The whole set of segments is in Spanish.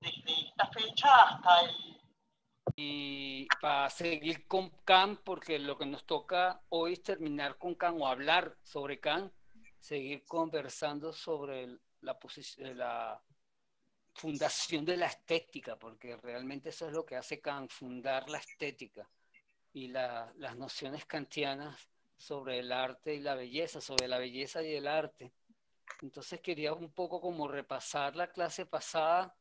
desde esta fecha hasta Y para seguir con Kant porque lo que nos toca hoy es terminar con Kant o hablar sobre Kant seguir conversando sobre la, eh, la fundación de la estética, porque realmente eso es lo que hace Kant, fundar la estética y las nociones kantianas sobre el arte y la belleza, sobre la belleza y el arte. Entonces quería un poco como repasar la clase pasada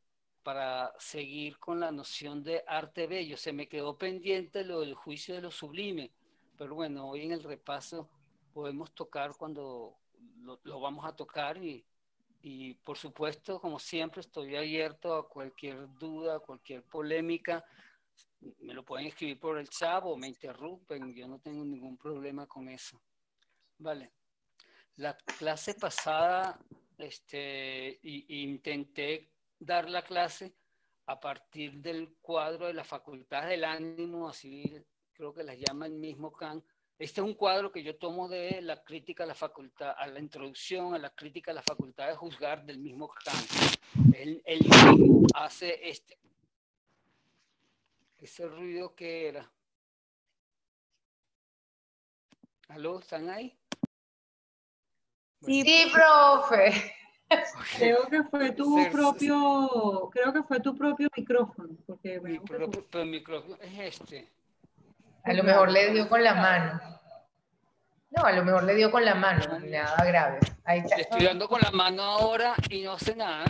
para seguir con la noción de arte bello. Se me quedó pendiente lo del juicio de lo sublime, pero bueno, hoy en el repaso podemos tocar cuando lo, vamos a tocar y, y por supuesto, como siempre, estoy abierto a cualquier duda, a cualquier polémica. Me lo pueden escribir por el chat o me interrumpen, yo no tengo ningún problema con eso. Vale. La clase pasada este, intenté dar la clase a partir del cuadro de la facultad del ánimo, así creo que las llama el mismo Kant. Este es un cuadro que yo tomo de la crítica a la facultad, a la introducción a la crítica a la facultad de juzgar del mismo Kant. Él, hace este, ese ruido que era. ¿Aló? ¿Están ahí? Sí, pues, profe. Creo que fue tu propio, creo que fue tu propio micrófono. Porque, bueno, mi pues, propio micrófono es este. A lo mejor le dio con la ah. mano. No, a lo mejor le dio con la mano, nada ah. grave. Ahí está. estoy dando con la mano ahora y no sé nada.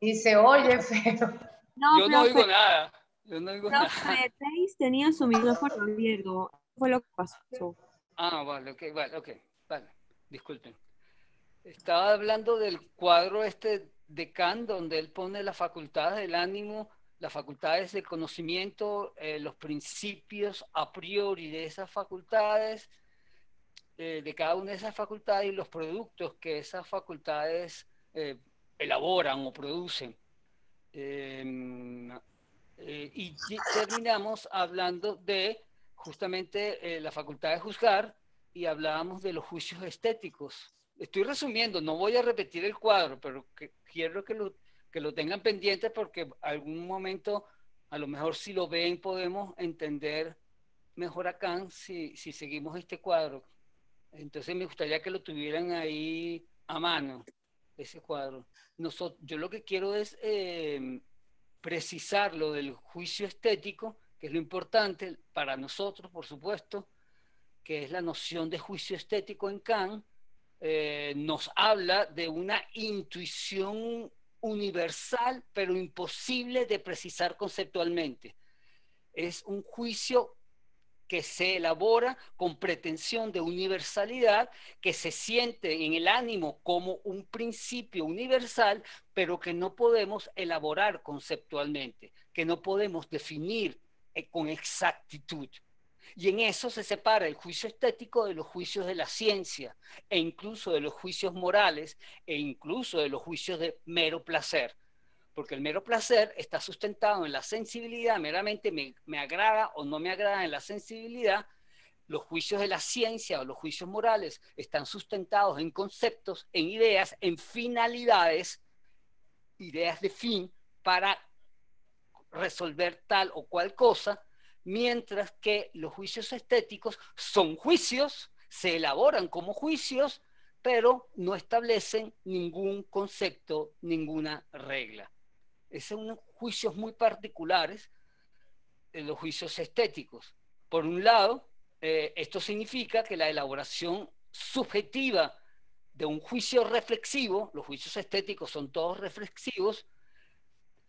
Y se oye feo. No, Yo no oigo nada. Yo no oigo tenía su micrófono abierto. Fue lo que pasó. Ah, vale, ok, vale, ok, vale disculpen. Estaba hablando del cuadro este de Kant, donde él pone las facultades del ánimo, las facultades de conocimiento, eh, los principios a priori de esas facultades, eh, de cada una de esas facultades y los productos que esas facultades eh, elaboran o producen. Em, y terminamos hablando de justamente la facultad de juzgar, y hablábamos de los juicios estéticos. Estoy resumiendo, no voy a repetir el cuadro, pero quiero que lo, que lo tengan pendiente porque algún momento, a lo mejor si lo ven, podemos entender mejor acá si, si seguimos este cuadro. Entonces me gustaría que lo tuvieran ahí a mano, ese cuadro. nosotros yo lo que quiero es eh, precisar lo del juicio estético, que es lo importante para nosotros, por supuesto, que es la noción de juicio estético en Kant, eh, nos habla de una intuición universal, pero imposible de precisar conceptualmente. Es un juicio que se elabora con pretensión de universalidad, que se siente en el ánimo como un principio universal, pero que no podemos elaborar conceptualmente, que no podemos definir eh, con exactitud. Y en eso se separa el juicio estético de los juicios de la ciencia, e incluso de los juicios morales, e incluso de los juicios de mero placer. Porque el mero placer está sustentado en la sensibilidad, meramente me, agrada o no me agrada en la sensibilidad. Los juicios de la ciencia o los juicios morales están sustentados en conceptos, en ideas, en finalidades, ideas de fin para resolver tal o cual cosa, mientras que los juicios estéticos son juicios, se elaboran como juicios, pero no establecen ningún concepto, ninguna regla. Esos son juicios muy particulares, los juicios estéticos. Por un lado, eh, esto significa que la elaboración subjetiva de un juicio reflexivo, los juicios estéticos son todos reflexivos,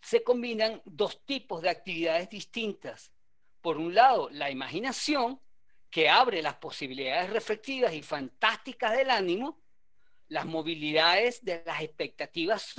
se combinan dos tipos de actividades distintas, por un lado, la imaginación, que abre las posibilidades reflectivas y fantásticas del ánimo, las movilidades de las expectativas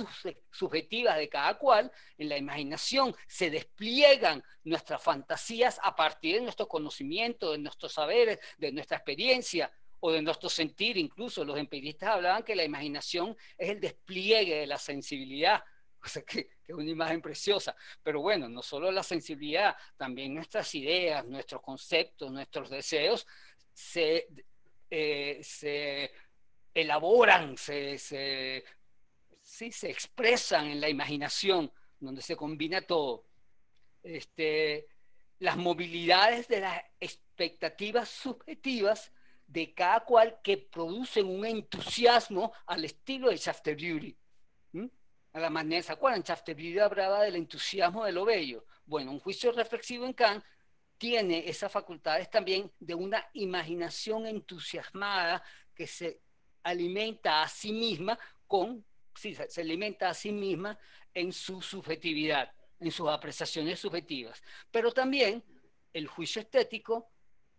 subjetivas de cada cual, en la imaginación se despliegan nuestras fantasías a partir de nuestro conocimiento, de nuestros saberes, de nuestra experiencia o de nuestro sentir. Incluso los empiristas hablaban que la imaginación es el despliegue de la sensibilidad. O sea que es una imagen preciosa. Pero bueno, no solo la sensibilidad, también nuestras ideas, nuestros conceptos, nuestros deseos se, eh, elaboran, se, se, se expresan en la imaginación, donde se combina todo. Este, las movilidades de las expectativas subjetivas de cada cual que producen un entusiasmo al estilo de Shafter Beauty. ¿Mm? la en vida hablaba del entusiasmo de lo bello. Bueno, un juicio reflexivo en Kant tiene esas facultades también de una imaginación entusiasmada que se alimenta a sí misma con, si se alimenta a sí misma en su subjetividad, en sus apreciaciones subjetivas. Pero también el juicio estético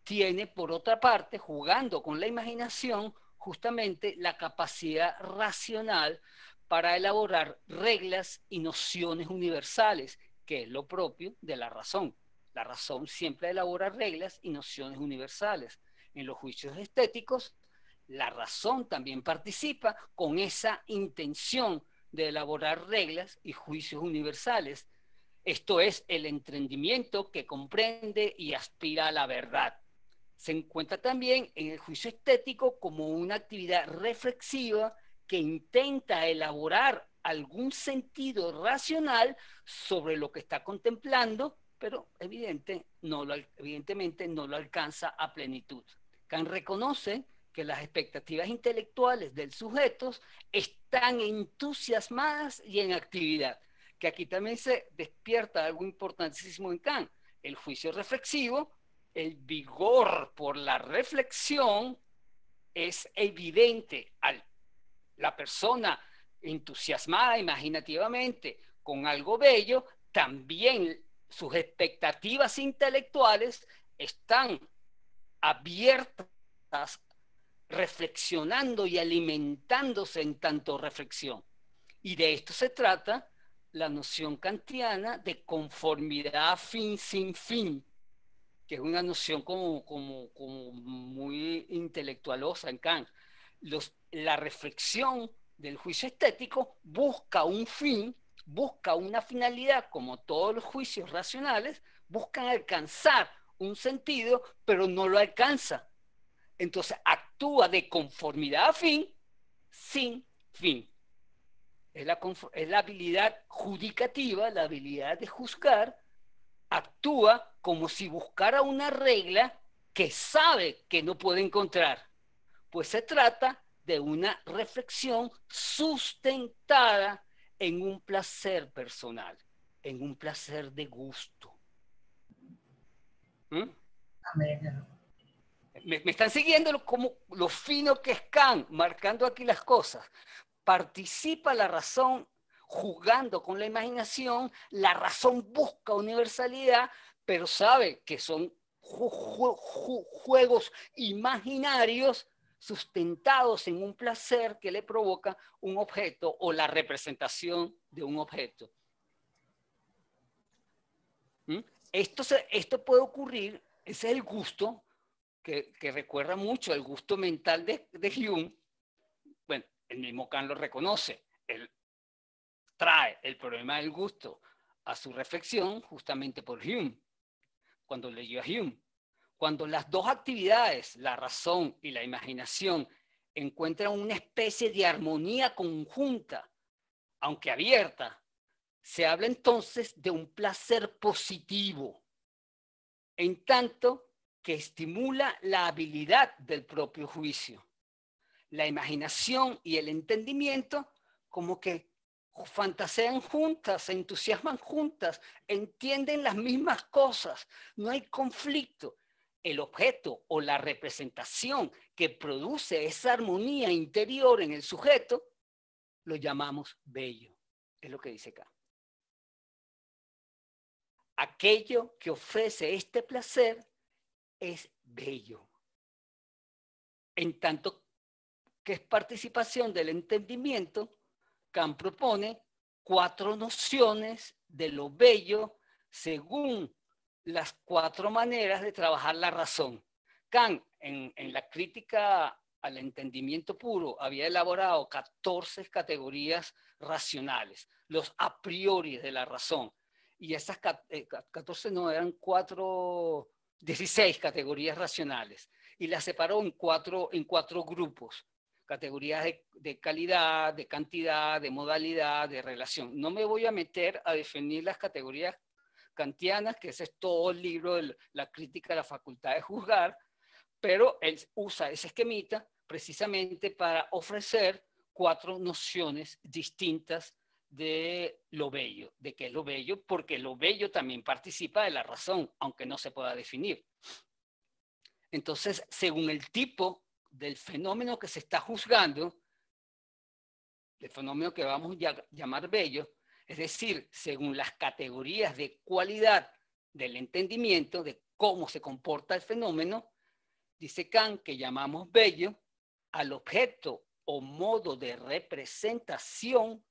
tiene, por otra parte, jugando con la imaginación, justamente la capacidad racional para elaborar reglas y nociones universales, que es lo propio de la razón. La razón siempre elabora reglas y nociones universales. En los juicios estéticos, la razón también participa con esa intención de elaborar reglas y juicios universales. Esto es el entendimiento que comprende y aspira a la verdad. Se encuentra también en el juicio estético como una actividad reflexiva que intenta elaborar algún sentido racional sobre lo que está contemplando, pero evidentemente no lo alcanza a plenitud. Kant reconoce que las expectativas intelectuales del sujeto están entusiasmadas y en actividad, que aquí también se despierta algo importantísimo en Kant, el juicio reflexivo, el vigor por la reflexión es evidente al la persona entusiasmada imaginativamente con algo bello, también sus expectativas intelectuales están abiertas, reflexionando y alimentándose en tanto reflexión. Y de esto se trata la noción kantiana de conformidad fin sin fin, que es una noción como, como muy intelectualosa en Kant la reflexión del juicio estético busca un fin, busca una finalidad, como todos los juicios racionales, buscan alcanzar un sentido, pero no lo alcanza. Entonces actúa de conformidad a fin, sin fin. Es es la habilidad judicativa, la habilidad de juzgar, actúa como si buscara una regla que sabe que no puede encontrar pues se trata de una reflexión sustentada en un placer personal, en un placer de gusto. ¿Mm? Me, están siguiendo como lo fino que es marcando aquí las cosas. Participa la razón jugando con la imaginación, la razón busca universalidad, pero sabe que son juegos imaginarios sustentados en un placer que le provoca un objeto o la representación de un objeto. ¿Mm? Esto, esto puede ocurrir, ese es el gusto, que, recuerda mucho al gusto mental de, Hume. Bueno, el mismo Kant lo reconoce. Él trae el problema del gusto a su reflexión justamente por Hume, cuando leyó a Hume. Cuando las dos actividades, la razón y la imaginación, encuentran una especie de armonía conjunta, aunque abierta, se habla entonces de un placer positivo, en tanto que estimula la habilidad del propio juicio, la imaginación y el entendimiento como que fantasean juntas, se entusiasman juntas, entienden las mismas cosas, no hay conflicto, el objeto o la representación que produce esa armonía interior en el sujeto, lo llamamos bello. Es lo que dice acá. Aquello que ofrece este placer es bello. En tanto que es participación del entendimiento, Kant propone cuatro nociones de lo bello según las cuatro maneras de trabajar la razón. Kant, en, la crítica al entendimiento puro, había elaborado 14 categorías racionales, los a priori de la razón. Y esas 14 eh, no eran cuatro, 16 categorías racionales. Y las separó en cuatro, en cuatro grupos. Categorías de, de calidad, de cantidad, de modalidad, de relación. No me voy a meter a definir las categorías kantianas, que ese es todo el libro de la crítica de la facultad de juzgar, pero él usa ese esquemita precisamente para ofrecer cuatro nociones distintas de lo bello, de qué es lo bello, porque lo bello también participa de la razón, aunque no se pueda definir. Entonces, según el tipo del fenómeno que se está juzgando, el fenómeno que vamos a llamar bello, es decir, según las categorías de cualidad del entendimiento, de cómo se comporta el fenómeno, dice Kant que llamamos bello al objeto o modo de representación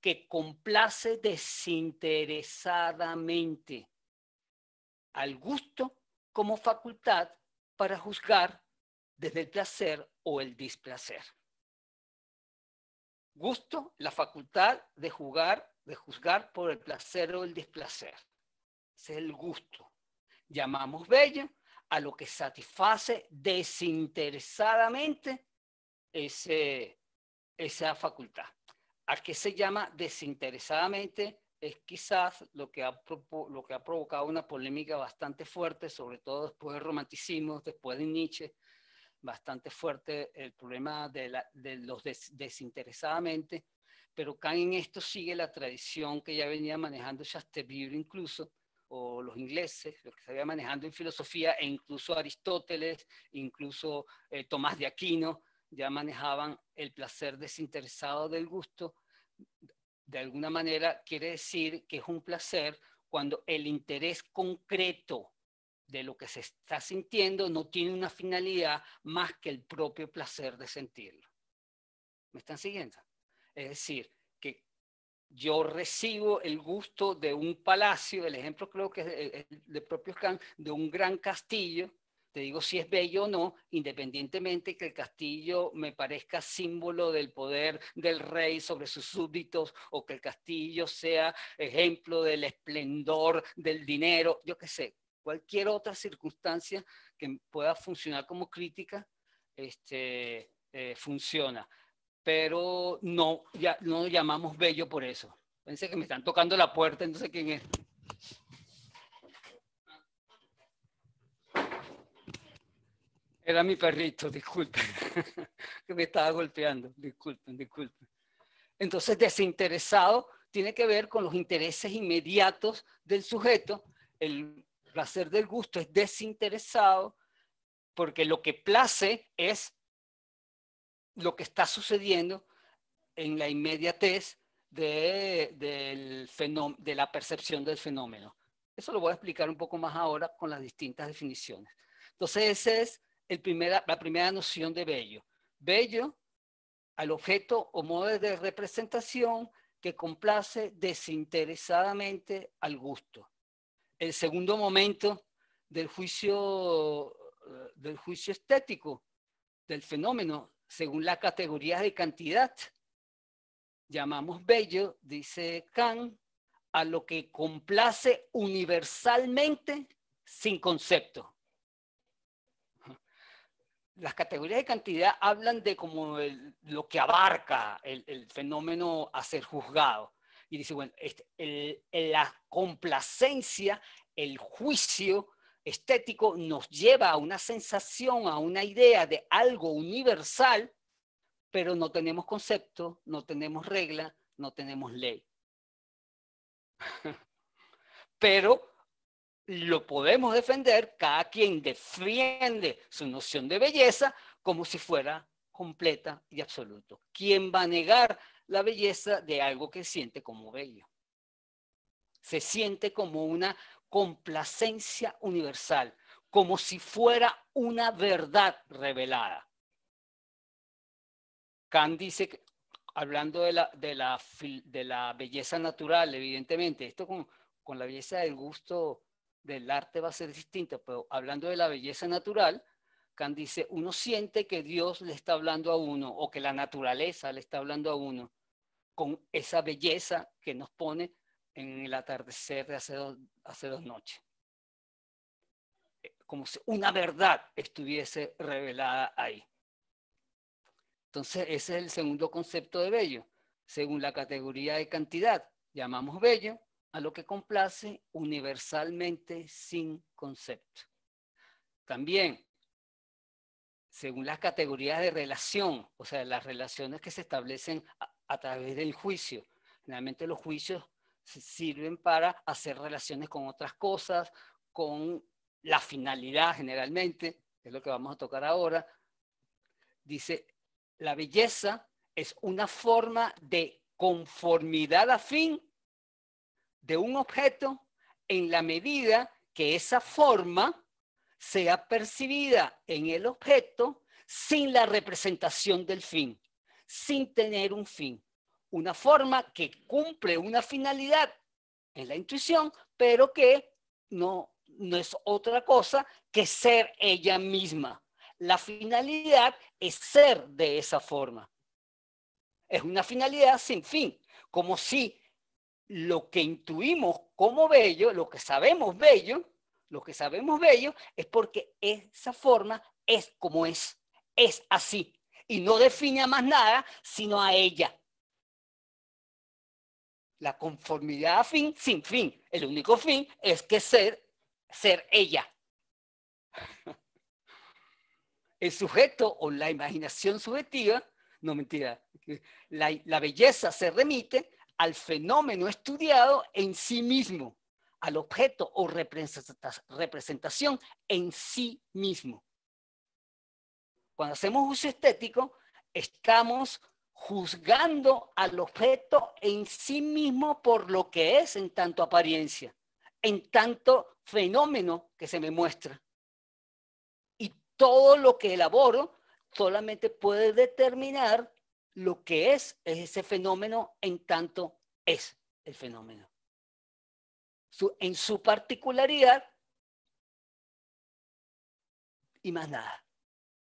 que complace desinteresadamente al gusto como facultad para juzgar desde el placer o el displacer. Gusto, la facultad de jugar de juzgar por el placer o el displacer. es el gusto. Llamamos bella a lo que satisface desinteresadamente esa facultad. ¿A qué se llama desinteresadamente? Es quizás lo que, ha, lo que ha provocado una polémica bastante fuerte, sobre todo después del romanticismo, después de Nietzsche, bastante fuerte el problema de, los desinteresadamente pero Kant en esto sigue la tradición que ya venía manejando libro incluso, o los ingleses, lo que se había manejando en filosofía, e incluso Aristóteles, incluso eh, Tomás de Aquino, ya manejaban el placer desinteresado del gusto. De alguna manera quiere decir que es un placer cuando el interés concreto de lo que se está sintiendo no tiene una finalidad más que el propio placer de sentirlo. ¿Me están siguiendo? Es decir, que yo recibo el gusto de un palacio, el ejemplo creo que es de, de propio Khan, de un gran castillo, te digo si es bello o no, independientemente que el castillo me parezca símbolo del poder del rey sobre sus súbditos o que el castillo sea ejemplo del esplendor del dinero, yo qué sé, cualquier otra circunstancia que pueda funcionar como crítica, este, eh, funciona pero no, ya, no llamamos bello por eso. Pensé que me están tocando la puerta, entonces quién es. Era mi perrito, disculpen, que me estaba golpeando, disculpen, disculpen. Entonces, desinteresado tiene que ver con los intereses inmediatos del sujeto. El placer del gusto es desinteresado porque lo que place es lo que está sucediendo en la inmediatez de, del de la percepción del fenómeno. Eso lo voy a explicar un poco más ahora con las distintas definiciones. Entonces, esa es el la primera noción de bello. Bello al objeto o modo de representación que complace desinteresadamente al gusto. El segundo momento del juicio, eh, del juicio estético del fenómeno según la categoría de cantidad. Llamamos bello, dice Kant, a lo que complace universalmente sin concepto. Las categorías de cantidad hablan de como lo que abarca el, fenómeno a ser juzgado. Y dice, bueno, este, la complacencia, el juicio, estético nos lleva a una sensación, a una idea de algo universal, pero no tenemos concepto, no tenemos regla, no tenemos ley. pero lo podemos defender, cada quien defiende su noción de belleza como si fuera completa y absoluto. ¿Quién va a negar la belleza de algo que siente como bello? Se siente como una complacencia universal, como si fuera una verdad revelada. Kant dice, hablando de la, de, la, de la, belleza natural, evidentemente, esto con, con la belleza del gusto del arte va a ser distinto, pero hablando de la belleza natural, Kant dice, uno siente que Dios le está hablando a uno o que la naturaleza le está hablando a uno con esa belleza que nos pone en el atardecer de hace dos, noches. Eh, como si una verdad estuviese revelada ahí. Entonces, ese es el segundo concepto de bello. Según la categoría de cantidad, llamamos bello a lo que complace universalmente sin concepto. También, según las categorías de relación, o sea, las relaciones que se establecen a, través del juicio. Generalmente los juicios sirven para hacer relaciones con otras cosas, con la finalidad generalmente, es lo que vamos a tocar ahora. Dice, la belleza es una forma de conformidad a fin de un objeto en la medida que esa forma sea percibida en el objeto sin la representación del fin, sin tener un fin una forma que cumple una finalidad en la intuición, pero que no, es otra cosa que ser ella misma. La finalidad es ser de esa forma. Es una finalidad sin fin, como si lo que intuimos como bello, lo que sabemos bello, lo que sabemos bello es porque esa forma es como es, es así y no define a más nada sino a ella. La conformidad a fin sin fin. El único fin es que ser, ser ella. El sujeto o la imaginación subjetiva, no mentira, la, la belleza se remite al fenómeno estudiado en sí mismo, al objeto o representación en sí mismo. Cuando hacemos uso estético, estamos juzgando al objeto en sí mismo por lo que es en tanto apariencia, en tanto fenómeno que se me muestra. Y todo lo que elaboro solamente puede determinar lo que es, ese fenómeno en tanto es el fenómeno. en su particularidad y más nada,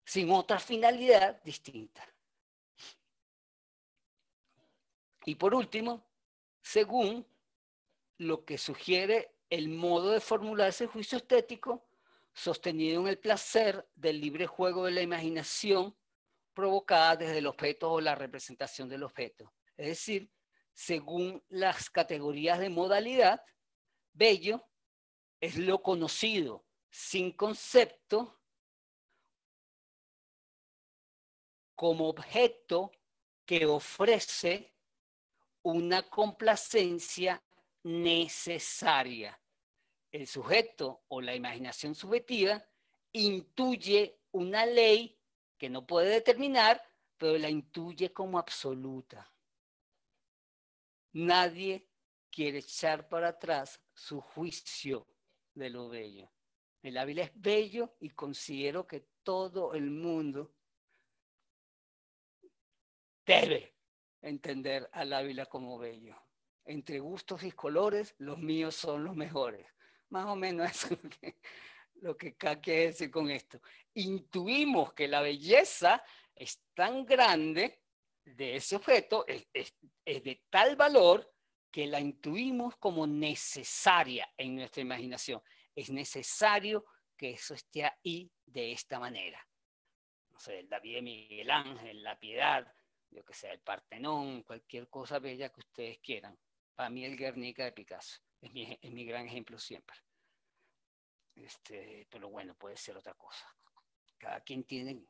sin otra finalidad distinta. Y por último, según lo que sugiere el modo de formular ese juicio estético, sostenido en el placer del libre juego de la imaginación provocada desde el objeto o la representación del objeto. Es decir, según las categorías de modalidad, bello es lo conocido sin concepto como objeto que ofrece una complacencia necesaria. El sujeto o la imaginación subjetiva intuye una ley que no puede determinar, pero la intuye como absoluta. Nadie quiere echar para atrás su juicio de lo bello. El hábil es bello y considero que todo el mundo debe entender al Ávila como bello. Entre gustos y colores, los míos son los mejores. Más o menos es lo que, decir con esto. Intuimos que la belleza es tan grande de ese objeto, es, de tal valor que la intuimos como necesaria en nuestra imaginación. Es necesario que eso esté ahí de esta manera. No sé, el David de Miguel Ángel, la piedad, que sea el Partenón, cualquier cosa bella que ustedes quieran. Para mí el Guernica de Picasso es mi, gran ejemplo siempre. Este, pero bueno, puede ser otra cosa. Cada quien tiene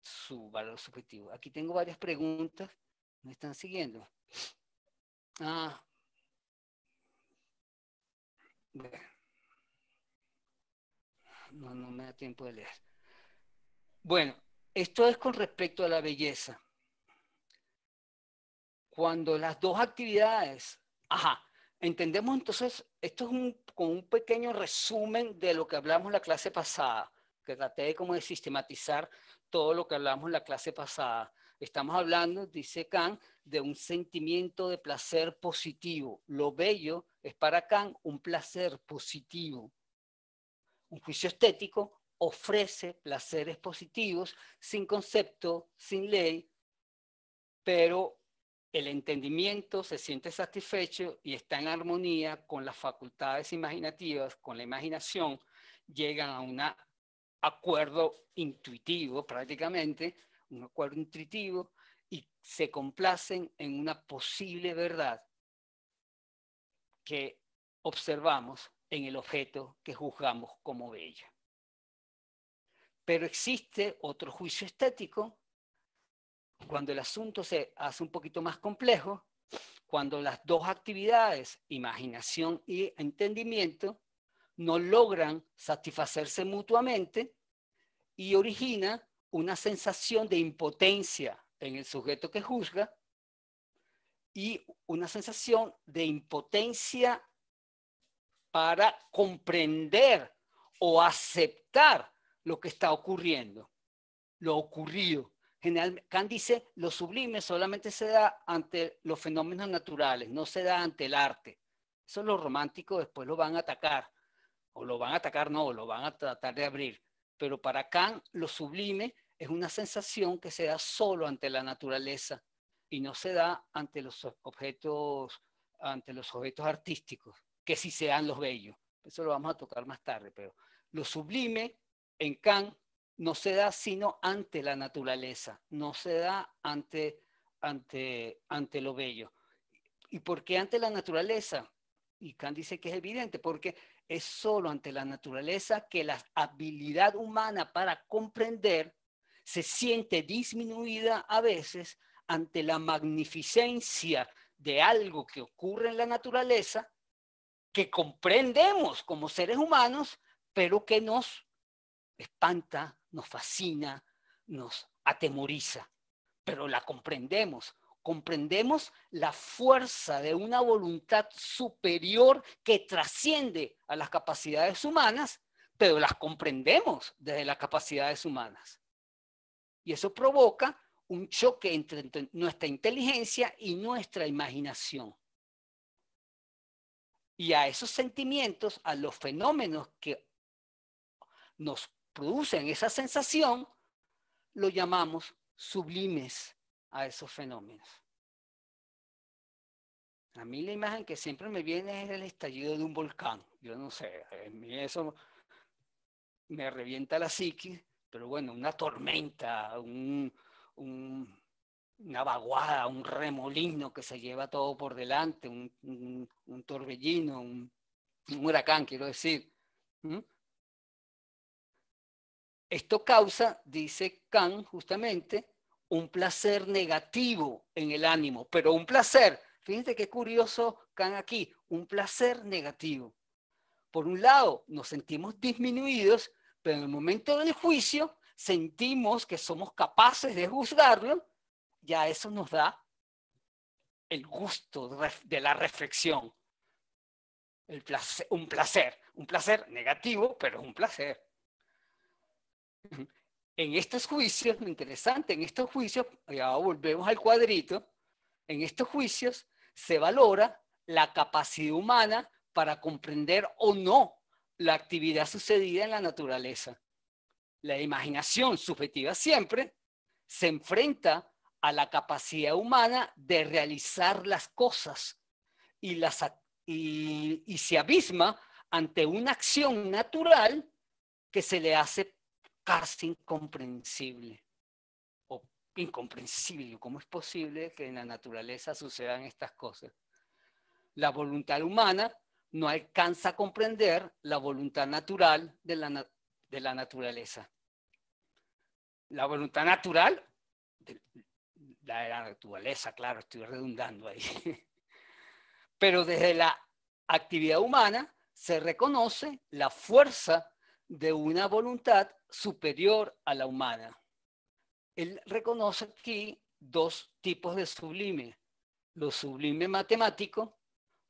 su valor subjetivo. Aquí tengo varias preguntas. ¿Me están siguiendo? Ah. No, no me da tiempo de leer. Bueno, esto es con respecto a la belleza cuando las dos actividades, ajá, entendemos entonces, esto es con como un pequeño resumen de lo que hablamos en la clase pasada, que traté de como de sistematizar todo lo que hablamos en la clase pasada. Estamos hablando, dice Kant, de un sentimiento de placer positivo. Lo bello es para Kant un placer positivo. Un juicio estético ofrece placeres positivos sin concepto, sin ley, pero el entendimiento se siente satisfecho y está en armonía con las facultades imaginativas, con la imaginación, llegan a un acuerdo intuitivo prácticamente, un acuerdo intuitivo, y se complacen en una posible verdad que observamos en el objeto que juzgamos como bella. Pero existe otro juicio estético cuando el asunto se hace un poquito más complejo, cuando las dos actividades, imaginación y entendimiento, no logran satisfacerse mutuamente y origina una sensación de impotencia en el sujeto que juzga y una sensación de impotencia para comprender o aceptar lo que está ocurriendo, lo ocurrido. General, Kant dice, lo sublime solamente se da ante los fenómenos naturales, no se da ante el arte. Eso los románticos después lo van a atacar, o lo van a atacar, no, lo van a tratar de abrir. Pero para Kant, lo sublime es una sensación que se da solo ante la naturaleza y no se da ante los objetos, ante los objetos artísticos, que sí sean los bellos. Eso lo vamos a tocar más tarde, pero lo sublime en Kant no se da sino ante la naturaleza, no se da ante, ante, ante lo bello. ¿Y por qué ante la naturaleza? Y Kant dice que es evidente, porque es solo ante la naturaleza que la habilidad humana para comprender se siente disminuida a veces ante la magnificencia de algo que ocurre en la naturaleza que comprendemos como seres humanos, pero que nos espanta, nos fascina, nos atemoriza, pero la comprendemos. Comprendemos la fuerza de una voluntad superior que trasciende a las capacidades humanas, pero las comprendemos desde las capacidades humanas. Y eso provoca un choque entre, nuestra inteligencia y nuestra imaginación. Y a esos sentimientos, a los fenómenos que nos producen esa sensación, lo llamamos sublimes a esos fenómenos. A mí la imagen que siempre me viene es el estallido de un volcán. Yo no sé, a mí eso me revienta la psique, pero bueno, una tormenta, una vaguada, un remolino que se lleva todo por delante, un, torbellino, un, huracán, quiero decir. Esto causa, dice Kant justamente, un placer negativo en el ánimo, pero un placer, fíjense qué curioso Kant aquí, un placer negativo. Por un lado, nos sentimos disminuidos, pero en el momento del juicio sentimos que somos capaces de juzgarlo, ya eso nos da el gusto de la reflexión. un placer, un placer negativo, pero es un placer. En estos juicios, lo interesante, en estos juicios, volvemos al cuadrito, en estos juicios se valora la capacidad humana para comprender o no la actividad sucedida en la naturaleza. La imaginación subjetiva siempre se enfrenta a la capacidad humana de realizar las cosas y, y, se abisma ante una acción natural que se le hace casi incomprensible o incomprensible. ¿Cómo es posible que en la naturaleza sucedan estas cosas? La voluntad humana no alcanza a comprender la voluntad natural de la, naturaleza. La voluntad natural, la de la naturaleza, claro, estoy redundando ahí. Pero desde la actividad humana se reconoce la fuerza de una voluntad superior a la humana. Él reconoce aquí dos tipos de sublime. Lo sublime matemático,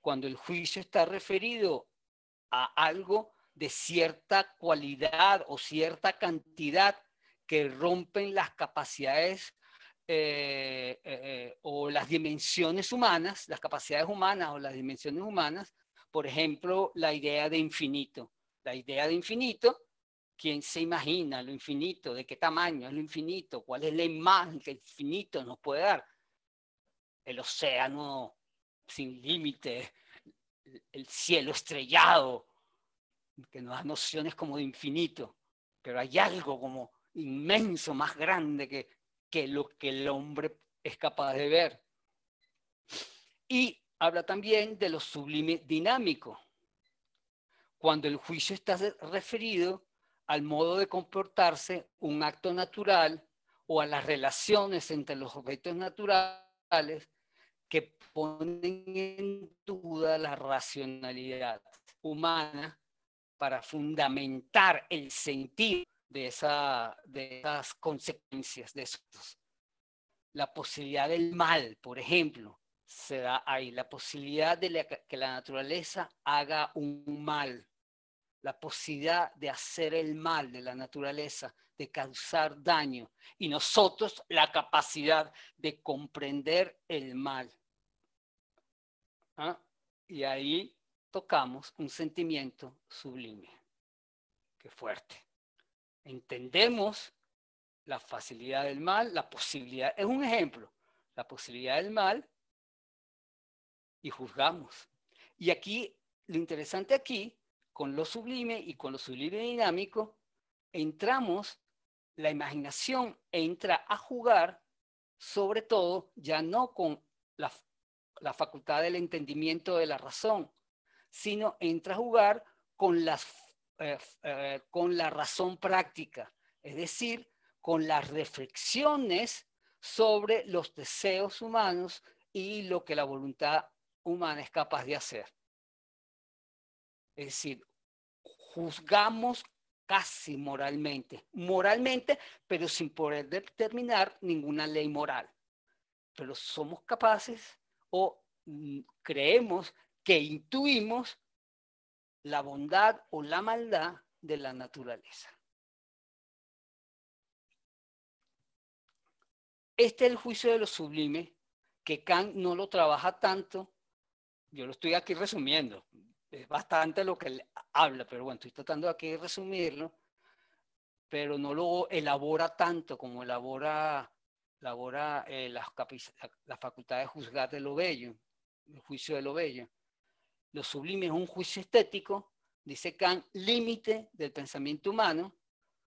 cuando el juicio está referido a algo de cierta cualidad o cierta cantidad que rompen las capacidades eh, eh, eh, o las dimensiones humanas, las capacidades humanas o las dimensiones humanas, por ejemplo, la idea de infinito la idea de infinito, ¿quién se imagina lo infinito, de qué tamaño es lo infinito, cuál es la imagen que el infinito nos puede dar. El océano sin límite, el cielo estrellado, que nos da nociones como de infinito, pero hay algo como inmenso, más grande que, que lo que el hombre es capaz de ver. Y habla también de lo sublime dinámico, cuando el juicio está referido al modo de comportarse un acto natural o a las relaciones entre los objetos naturales que ponen en duda la racionalidad humana para fundamentar el sentido de, de esas consecuencias, de La posibilidad del mal, por ejemplo, se da ahí. La posibilidad de que la naturaleza haga un mal la posibilidad de hacer el mal de la naturaleza, de causar daño, y nosotros la capacidad de comprender el mal. ¿Ah? Y ahí tocamos un sentimiento sublime. Qué fuerte. Entendemos la facilidad del mal, la posibilidad, es un ejemplo, la posibilidad del mal y juzgamos. Y aquí, lo interesante aquí con lo sublime y con lo sublime dinámico, entramos, la imaginación entra a jugar, sobre todo ya no con la, la facultad del entendimiento de la razón, sino entra a jugar con, eh, eh, con la razón práctica, es decir, con las reflexiones sobre los deseos humanos y lo que la voluntad humana es capaz de hacer. Es decir, juzgamos casi moralmente, moralmente, pero sin poder determinar ninguna ley moral. Pero somos capaces o mm, creemos que intuimos la bondad o la maldad de la naturaleza. Este es el juicio de lo sublime, que Kant no lo trabaja tanto. Yo lo estoy aquí resumiendo, es bastante lo que él habla, pero bueno, estoy tratando aquí de resumirlo, pero no lo elabora tanto como elabora, elabora eh, la, la, facultad de juzgar de lo bello, el juicio de lo bello. Lo sublime es un juicio estético, dice Kant, límite del pensamiento humano,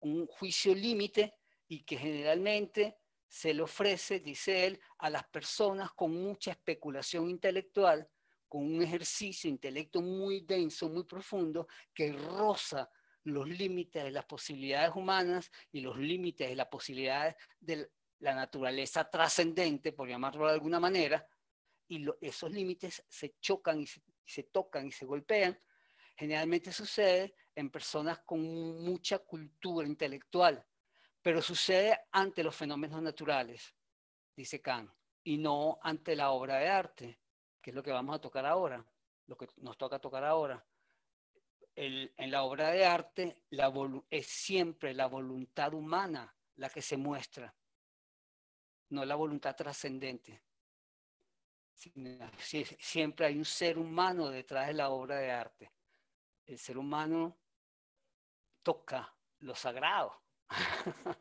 un juicio límite y que generalmente se le ofrece, dice él, a las personas con mucha especulación intelectual, con un ejercicio intelecto muy denso, muy profundo, que roza los límites de las posibilidades humanas y los límites de las posibilidades de la naturaleza trascendente, por llamarlo de alguna manera, y esos límites se chocan y se tocan y se golpean. Generalmente sucede en personas con mucha cultura intelectual, pero sucede ante los fenómenos naturales, dice Kant, y no ante la obra de arte que es lo que vamos a tocar ahora, lo que nos toca tocar ahora. en la obra de arte es siempre la voluntad humana la que se muestra, no la voluntad trascendente. Siempre hay un ser humano detrás de la obra de arte. El ser humano toca lo sagrado.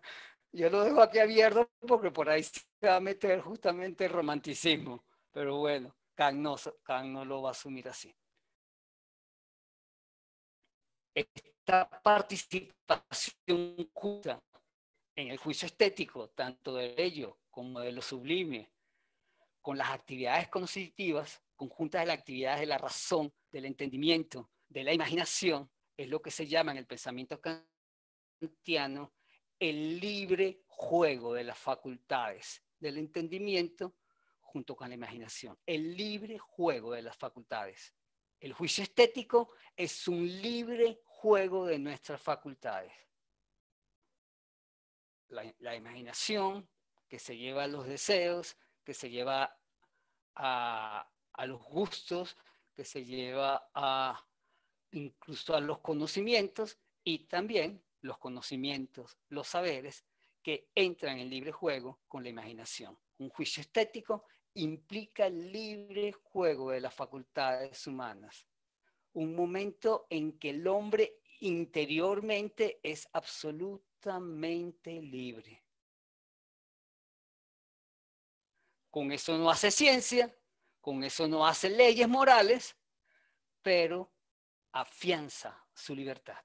Yo lo dejo aquí abierto porque por ahí se va a meter justamente el romanticismo, pero bueno. Kant no, lo va a asumir así. Esta participación justa en el juicio estético, tanto de ello como de lo sublime, con las actividades cognitivas, conjuntas de las actividades de la razón, del entendimiento, de la imaginación, es lo que se llama en el pensamiento kantiano el libre juego de las facultades del entendimiento junto con la imaginación, el libre juego de las facultades. El juicio estético es un libre juego de nuestras facultades. La, imaginación que se lleva a los deseos, que se lleva a, los gustos, que se lleva a incluso a los conocimientos y también los conocimientos, los saberes que entran en libre juego con la imaginación. Un juicio estético implica el libre juego de las facultades humanas, un momento en que el hombre interiormente es absolutamente libre. Con eso no hace ciencia, con eso no hace leyes morales, pero afianza su libertad.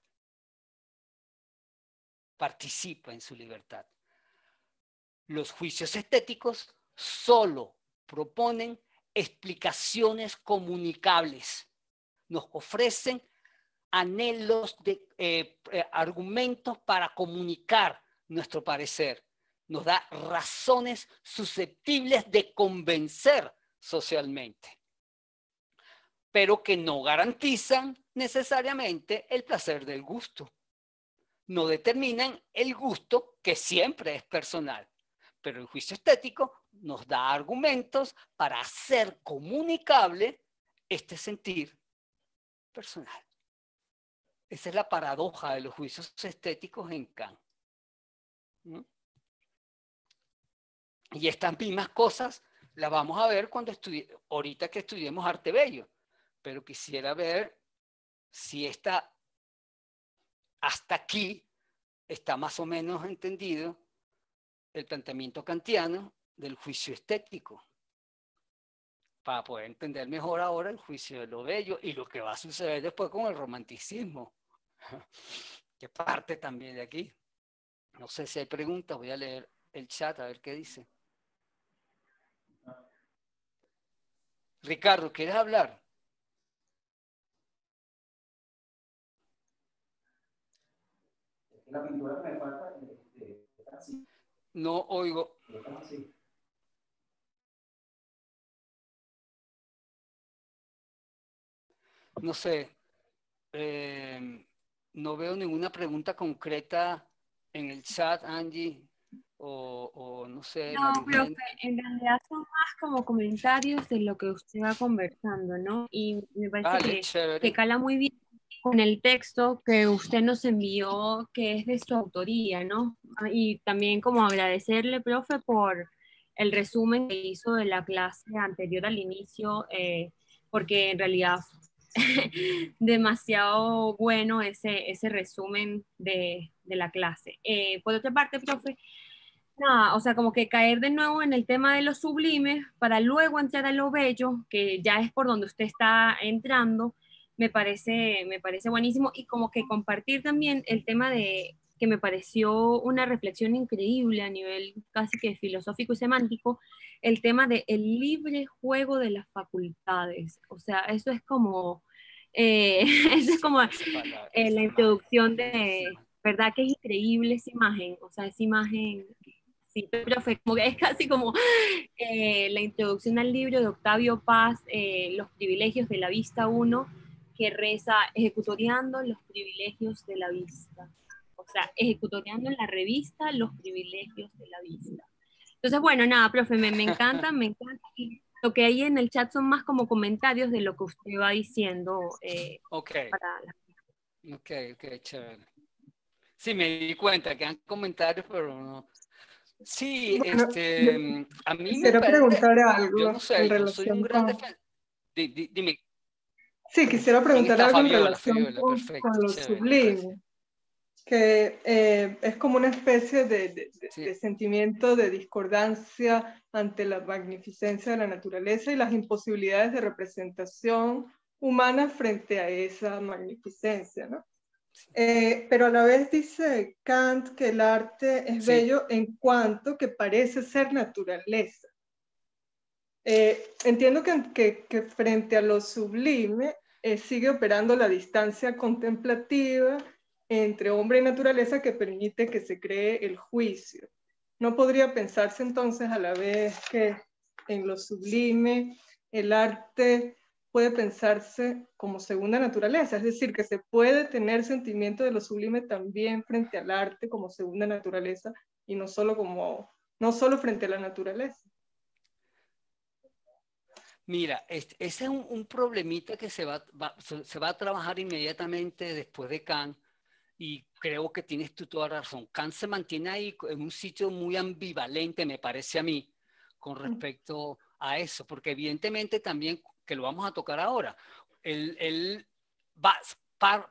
Participa en su libertad. Los juicios estéticos solo proponen explicaciones comunicables, nos ofrecen anhelos de eh, eh, argumentos para comunicar nuestro parecer, nos da razones susceptibles de convencer socialmente, pero que no garantizan necesariamente el placer del gusto. No determinan el gusto, que siempre es personal, pero el juicio estético nos da argumentos para hacer comunicable este sentir personal. Esa es la paradoja de los juicios estéticos en Kant. Y estas mismas cosas las vamos a ver cuando ahorita que estudiemos arte bello, pero quisiera ver si está hasta aquí está más o menos entendido el planteamiento kantiano del juicio estético, para poder entender mejor ahora el juicio de lo bello y lo que va a suceder después con el romanticismo, que parte también de aquí. No sé si hay preguntas, voy a leer el chat a ver qué dice. Ricardo, ¿quieres hablar? La me falta. Este, no oigo. no sé, em, no veo ninguna pregunta concreta en el chat, Angie, o, no sé. No, profe, en realidad son más como comentarios de lo que usted va conversando, ¿no? Y me parece que, cala muy bien con el texto que usted nos envió, que es de su autoría, ¿no? Ah, y también como agradecerle, profe, por el resumen que hizo de la clase anterior al inicio, eh, porque en realidad demasiado bueno ese, ese resumen de, la clase. Eh, por otra parte, profe, nada, o sea, como que caer de nuevo en el tema de lo sublime para luego entrar a lo bello, que ya es por donde usted está entrando, me parece, me parece buenísimo y como que compartir también el tema de que me pareció una reflexión increíble a nivel casi que filosófico y semántico, el tema de libre juego de las facultades. O sea, eso es como eh, esa es como eh, la introducción de, ¿verdad? Que es increíble esa imagen, o sea, esa imagen, sí, pero es casi como eh, la introducción al libro de Octavio Paz, eh, Los privilegios de la vista 1, que reza ejecutoriando los privilegios de la vista. O sea, ejecutoriando en la revista los privilegios de la vista. Entonces, bueno, nada, profe, me, encanta, me encanta. Lo que hay en el chat son más como comentarios de lo que usted va diciendo. Eh, ok. Para Ok, ok, chévere. Sí, me di cuenta que han comentarios, pero no. Sí, este, a mí quisiera me parece, preguntar algo no sé, en soy un gran con... Dime. Sí, quisiera preguntar algo en relación con, lo que eh, es como una especie de, sentimiento de discordancia ante la magnificencia de la naturaleza y las imposibilidades de representación humana frente a esa magnificencia, ¿no? Eh, pero a la vez dice Kant que el arte es bello en cuanto que parece ser naturaleza. Eh, entiendo que, frente a lo sublime sigue operando la distancia contemplativa entre hombre y naturaleza que permite que se cree el juicio. No podría pensarse entonces a la vez que en lo sublime el arte puede pensarse como segunda naturaleza, es decir, que se puede tener sentimiento de lo sublime también frente al arte como segunda naturaleza y no solo como no solo frente a la naturaleza. Mira, ese es un, problemita que se se va a trabajar inmediatamente después de Kant, y creo que tienes tú toda razón. Kant se mantiene ahí en un sitio muy ambivalente, me parece a mí, con respecto a eso, porque evidentemente también, que lo vamos a tocar ahora, él, va,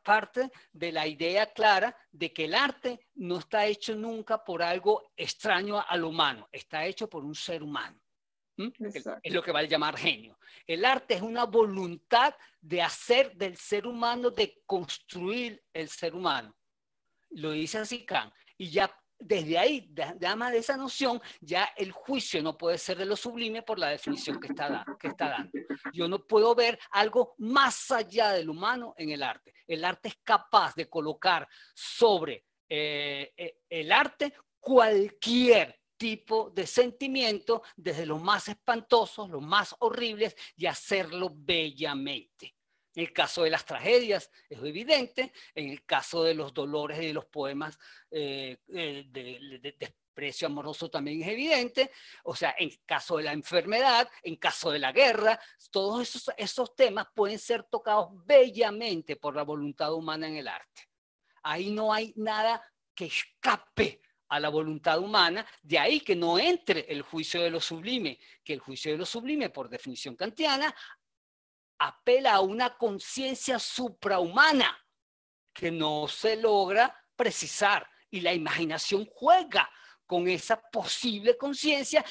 parte de la idea clara de que el arte no está hecho nunca por algo extraño al humano, está hecho por un ser humano. Es lo que va a llamar genio. El arte es una voluntad de hacer del ser humano, de construir el ser humano. Lo dice así Kant. Y ya desde ahí, además de esa noción, ya el juicio no puede ser de lo sublime por la definición que está, dando, Yo no puedo ver algo más allá del humano en el arte. El arte es capaz de colocar sobre eh, eh, el arte cualquier tipo de sentimiento desde los más espantosos, los más horribles, y hacerlo bellamente. En el caso de las tragedias es evidente, en el caso de los dolores y de los poemas eh, eh, de, desprecio amoroso también es evidente, o sea, en caso de la enfermedad, en caso de la guerra, todos esos, esos temas pueden ser tocados bellamente por la voluntad humana en el arte. Ahí no hay nada que escape a la voluntad humana, de ahí que no entre el juicio de lo sublime, que el juicio de lo sublime, por definición kantiana, apela a una conciencia suprahumana que no se logra precisar y la imaginación juega con esa posible conciencia,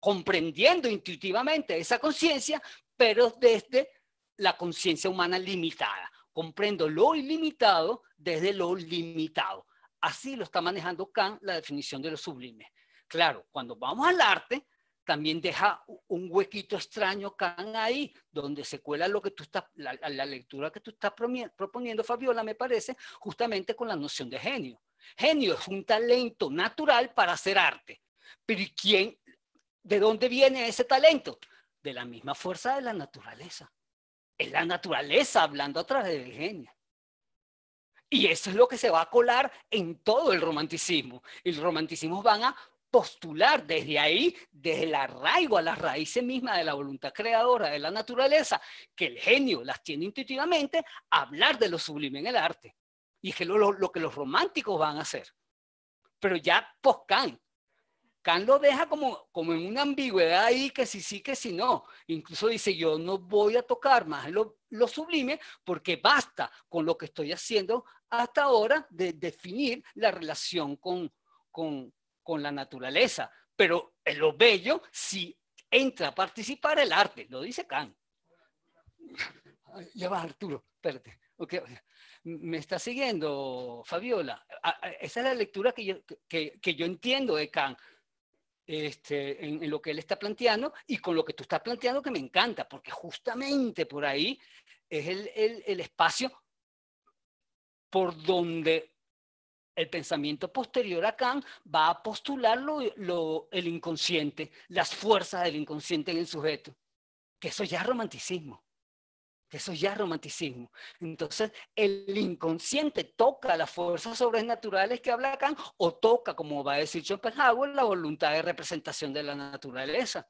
comprendiendo intuitivamente esa conciencia, pero desde la conciencia humana limitada. Comprendo lo ilimitado desde lo limitado. Así lo está manejando Kant la definición de lo sublime. Claro, cuando vamos al arte, también deja un huequito extraño Kant ahí, donde se cuela lo que tú estás, la, lectura que tú estás proponiendo, Fabiola, me parece, justamente con la noción de genio. Genio es un talento natural para hacer arte. Pero quién, de dónde viene ese talento? De la misma fuerza de la naturaleza. Es la naturaleza hablando a través del genio. Y eso es lo que se va a colar en todo el romanticismo. Y los romanticismos van a postular desde ahí, desde el arraigo a las raíces mismas de la voluntad creadora de la naturaleza, que el genio las tiene intuitivamente, hablar de lo sublime en el arte. Y es que lo, que los románticos van a hacer. Pero ya post-Kant. Kant lo deja como, en una ambigüedad ahí, que si sí, que si no. Incluso dice, yo no voy a tocar más lo, lo sublime porque basta con lo que estoy haciendo hasta ahora de definir la relación con, la naturaleza. Pero en lo bello si entra a participar el arte, lo dice Kant. Ya va, Arturo, espérate. Me está siguiendo, Fabiola. Ah, ah, esa es la lectura que yo, entiendo de Kant. Este, en, lo que él está planteando y con lo que tú estás planteando que me encanta, porque justamente por ahí es el, el, el espacio por donde el pensamiento posterior a Kant va a postular el inconsciente, las fuerzas del inconsciente en el sujeto. Que eso ya es romanticismo. Que eso ya romanticismo. Entonces, el inconsciente toca las fuerzas sobrenaturales que habla Kant o toca, como va a decir Schopenhauer, la voluntad de representación de la naturaleza.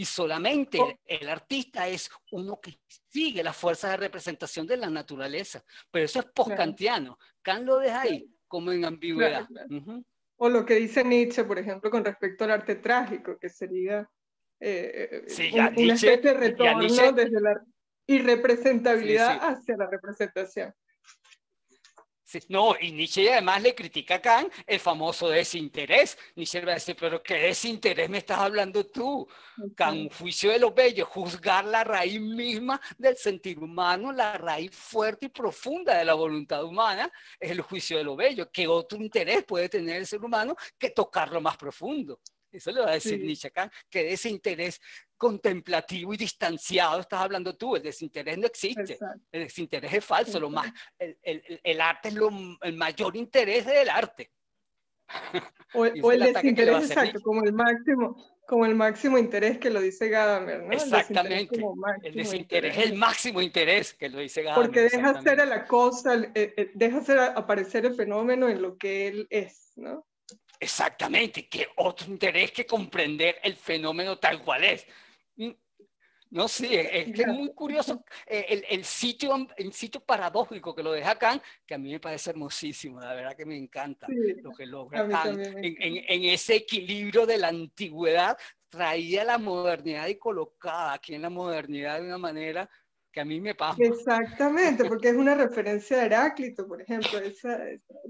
Y solamente oh. el, artista es uno que sigue las fuerzas de representación de la naturaleza. Pero eso es post-Kantiano. Kant lo deja ahí como en ambigüedad. O lo que dice Nietzsche, por ejemplo, con respecto al arte trágico, que sería eh, sí, eh, un, Nietzsche, una de retorno desde la irrepresentabilidad hacia la representación. No, y Nietzsche además le critica a Kant el famoso desinterés. Nietzsche va a decir, pero ¿qué desinterés me estás hablando tú? Kant, Kant, juicio de lo bello, juzgar la raíz misma del sentir humano, la raíz fuerte y profunda de la voluntad humana, es el juicio de lo bello. ¿Qué otro interés puede tener el ser humano que tocar lo más profundo? Eso le va a decir Nietzsche acá, que de ese interés contemplativo y distanciado estás hablando tú, el desinterés no existe, el desinterés es falso, lo más, el, arte es lo, el mayor interés del arte. O, el, desinterés, exacto, como el, máximo, como el máximo interés que lo dice Gadamer, ¿no? Exactamente. El desinterés, es el máximo interés que lo dice Gadamer. Porque deja hacer a la cosa, eh, eh, deja hacer aparecer el fenómeno en lo que él es, ¿no? Exactamente, que otro interés que comprender el fenómeno tal cual es. Mm, no sé, es, muy curioso eh, el, el, sitio, el sitio paradójico que lo deja Kant, que a mí me parece hermosísimo, la verdad que me encanta lo que logra Kant en, ese equilibrio de la antigüedad traía la modernidad y colocada aquí en la modernidad de una manera que a mí me pasa. Exactamente, porque es una referencia a Heráclito, por ejemplo, esa,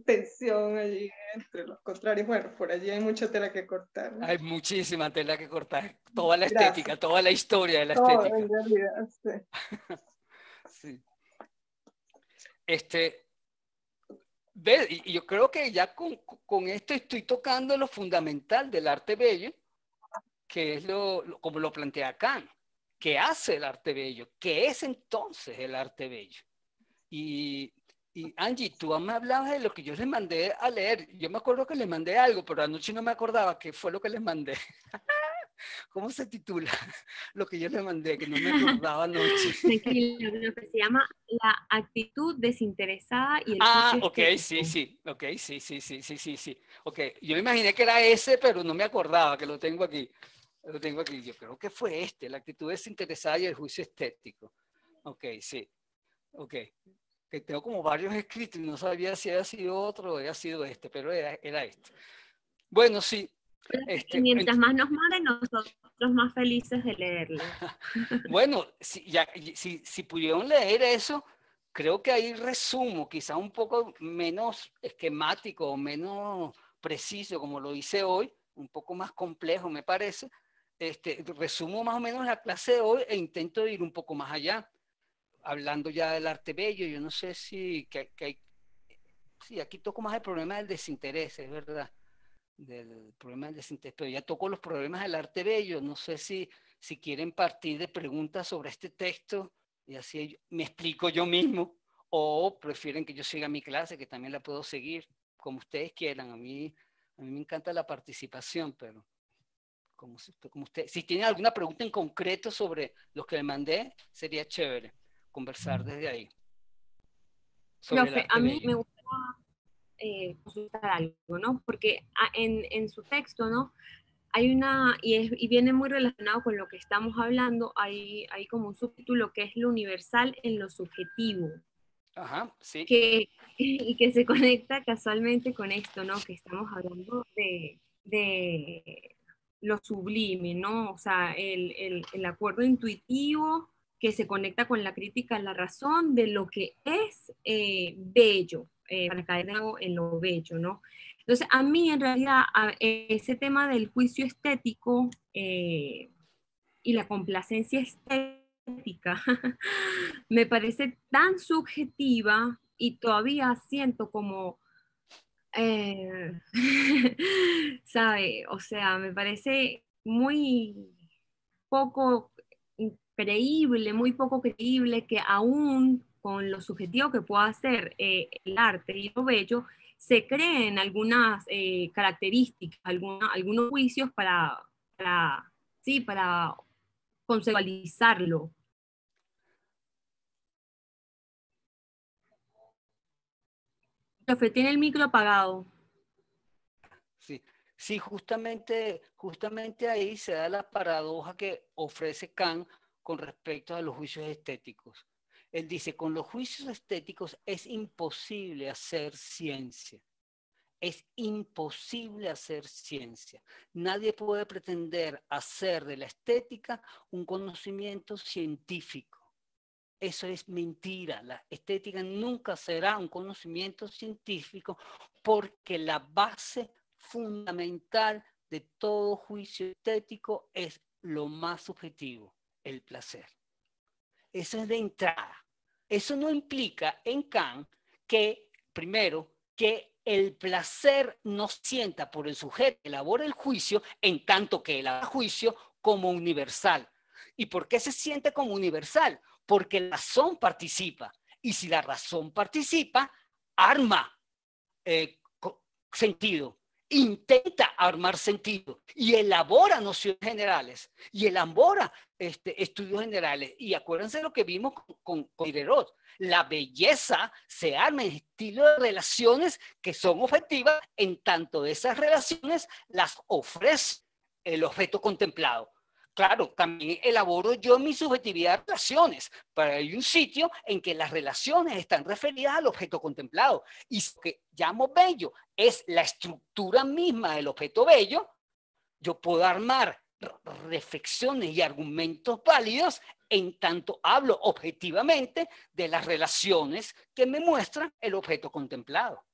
tensión allí entre los contrarios. Bueno, por allí hay mucha tela que cortar. Hay muchísima tela que cortar, toda la estética, toda la historia de la estética. Este, Y yo creo que ya con, con, esto estoy tocando lo fundamental del arte bello, que es como lo plantea Kant ¿Qué hace el arte bello, ¿Qué es entonces el arte bello. Y, Angie, tú me hablabas de lo que yo les mandé a leer. Yo me acuerdo que les mandé algo, pero anoche no me acordaba qué fue lo que les mandé. ¿Cómo se titula lo que yo les mandé, que no me acordaba anoche? que se llama la actitud desinteresada y el Ah, ok, sí, sí, ok, sí, sí, sí, sí, sí, sí. Ok, yo me imaginé que era ese, pero no me acordaba que lo tengo aquí. Lo tengo aquí. Yo creo que fue este, la actitud desinteresada y el juicio estético. Ok, sí. Ok. Que tengo como varios escritos y no sabía si había sido otro o había sido este, pero era, era este. Bueno, sí. Este, mientras más nos manden, nosotros más felices de leerlo. bueno, si, ya, si, si pudieron leer eso, creo que ahí resumo, quizá un poco menos esquemático o menos preciso como lo hice hoy, un poco más complejo me parece, este, resumo más o menos la clase de hoy e intento ir un poco más allá, hablando ya del arte bello, yo no sé si, que, sí, aquí toco más el problema del desinterés, es verdad, del problema del desinterés, pero ya toco los problemas del arte bello, no sé si, si quieren partir de preguntas sobre este texto y así me explico yo mismo, o prefieren que yo siga mi clase, que también la puedo seguir, como ustedes quieran, a mí, a mí me encanta la participación, pero como, usted, si tiene alguna pregunta en concreto sobre lo que le mandé, sería chévere conversar desde ahí. a mí me gusta eh, consultar algo, ¿no? Porque ah, en, en, su texto, ¿no? Hay una, y, es, y, viene muy relacionado con lo que estamos hablando, hay, hay como un subtítulo que es lo universal en lo subjetivo. Ajá, sí. Que, y que se conecta casualmente con esto, ¿no? Que estamos hablando de lo sublime, ¿no? O sea, el, el, acuerdo intuitivo que se conecta con la crítica la razón de lo que es eh, bello, eh, para caer en lo bello, ¿no? Entonces, a mí en realidad ese tema del juicio estético eh, y la complacencia estética me parece tan subjetiva y todavía siento como eh, ¿Sabe? O sea, me parece muy poco creíble, muy poco creíble que aún con lo subjetivo que pueda ser eh, el arte y lo bello, se creen algunas eh, características, alguna, algunos juicios para, para, sí, para conceptualizarlo, tiene el micro apagado. Sí, justamente, justamente ahí se da la paradoja que ofrece Kant con respecto a los juicios estéticos. Él dice, con los juicios estéticos es imposible hacer ciencia. Es imposible hacer ciencia. Nadie puede pretender hacer de la estética un conocimiento científico. Eso es mentira. La estética nunca será un conocimiento científico porque la base fundamental de todo juicio estético es lo más subjetivo, el placer. Eso es de entrada. Eso no implica en Kant que, primero, que el placer no sienta por el sujeto que elabora el juicio, en tanto que el juicio como universal. ¿Y por qué se siente como universal? porque la razón participa. Y si la razón participa, arma eh, sentido, intenta armar sentido y elabora nociones generales y elabora este, estudios generales. Y acuérdense lo que vimos con, con, La belleza se arma en estilo de relaciones que son objetivas, en tanto de esas relaciones las ofrece el objeto contemplado. Claro, también elaboro yo mi subjetividad de relaciones, pero hay un sitio en que las relaciones están referidas al objeto contemplado. Y lo que llamo bello es la estructura misma del objeto bello. Yo puedo armar reflexiones y argumentos válidos en tanto hablo objetivamente de las relaciones que me muestra el objeto contemplado.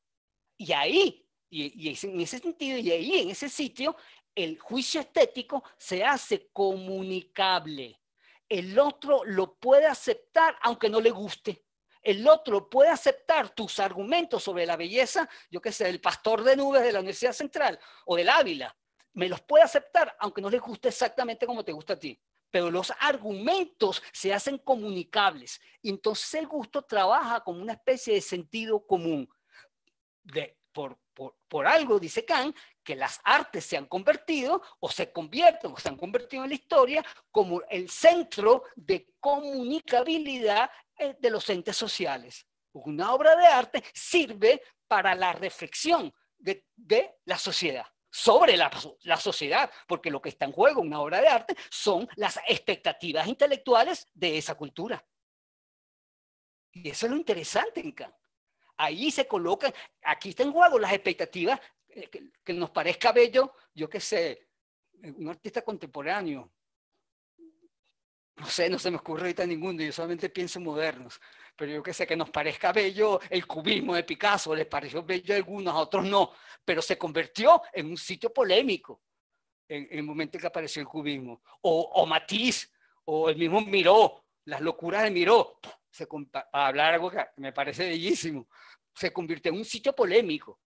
Y ahí, y en ese sentido, y ahí, en ese sitio, el juicio estético se hace comunicable. El otro lo puede aceptar aunque no le guste. El otro puede aceptar tus argumentos sobre la belleza, yo que sé, el pastor de nubes de la Universidad Central o del Ávila. Me los puede aceptar aunque no les guste exactamente como te gusta a ti. Pero los argumentos se hacen comunicables. entonces el gusto trabaja como una especie de sentido común. De, por, por, algo, dice Kant, que las artes se han convertido o se convierten o se han convertido en la historia como el centro de comunicabilidad eh, de los entes sociales. Una obra de arte sirve para la reflexión de, la sociedad sobre la, sociedad, porque lo que está en juego en una obra de arte son las expectativas intelectuales de esa cultura. Y eso es lo interesante en Ahí se colocan, aquí está en juego las expectativas eh, que, nos parezca bello, yo qué sé, eh, un artista contemporáneo, no sé, no se me ocurre ahorita ninguno, yo solamente pienso modernos, pero yo qué sé, que nos parezca bello el cubismo de Picasso, les pareció bello a algunos, a otros no, pero se convirtió en un sitio polémico en, el momento en que apareció el cubismo, o, o Matisse, o el mismo Miró, las locuras de Miró, se, para hablar algo que me parece bellísimo, se convirtió en un sitio polémico,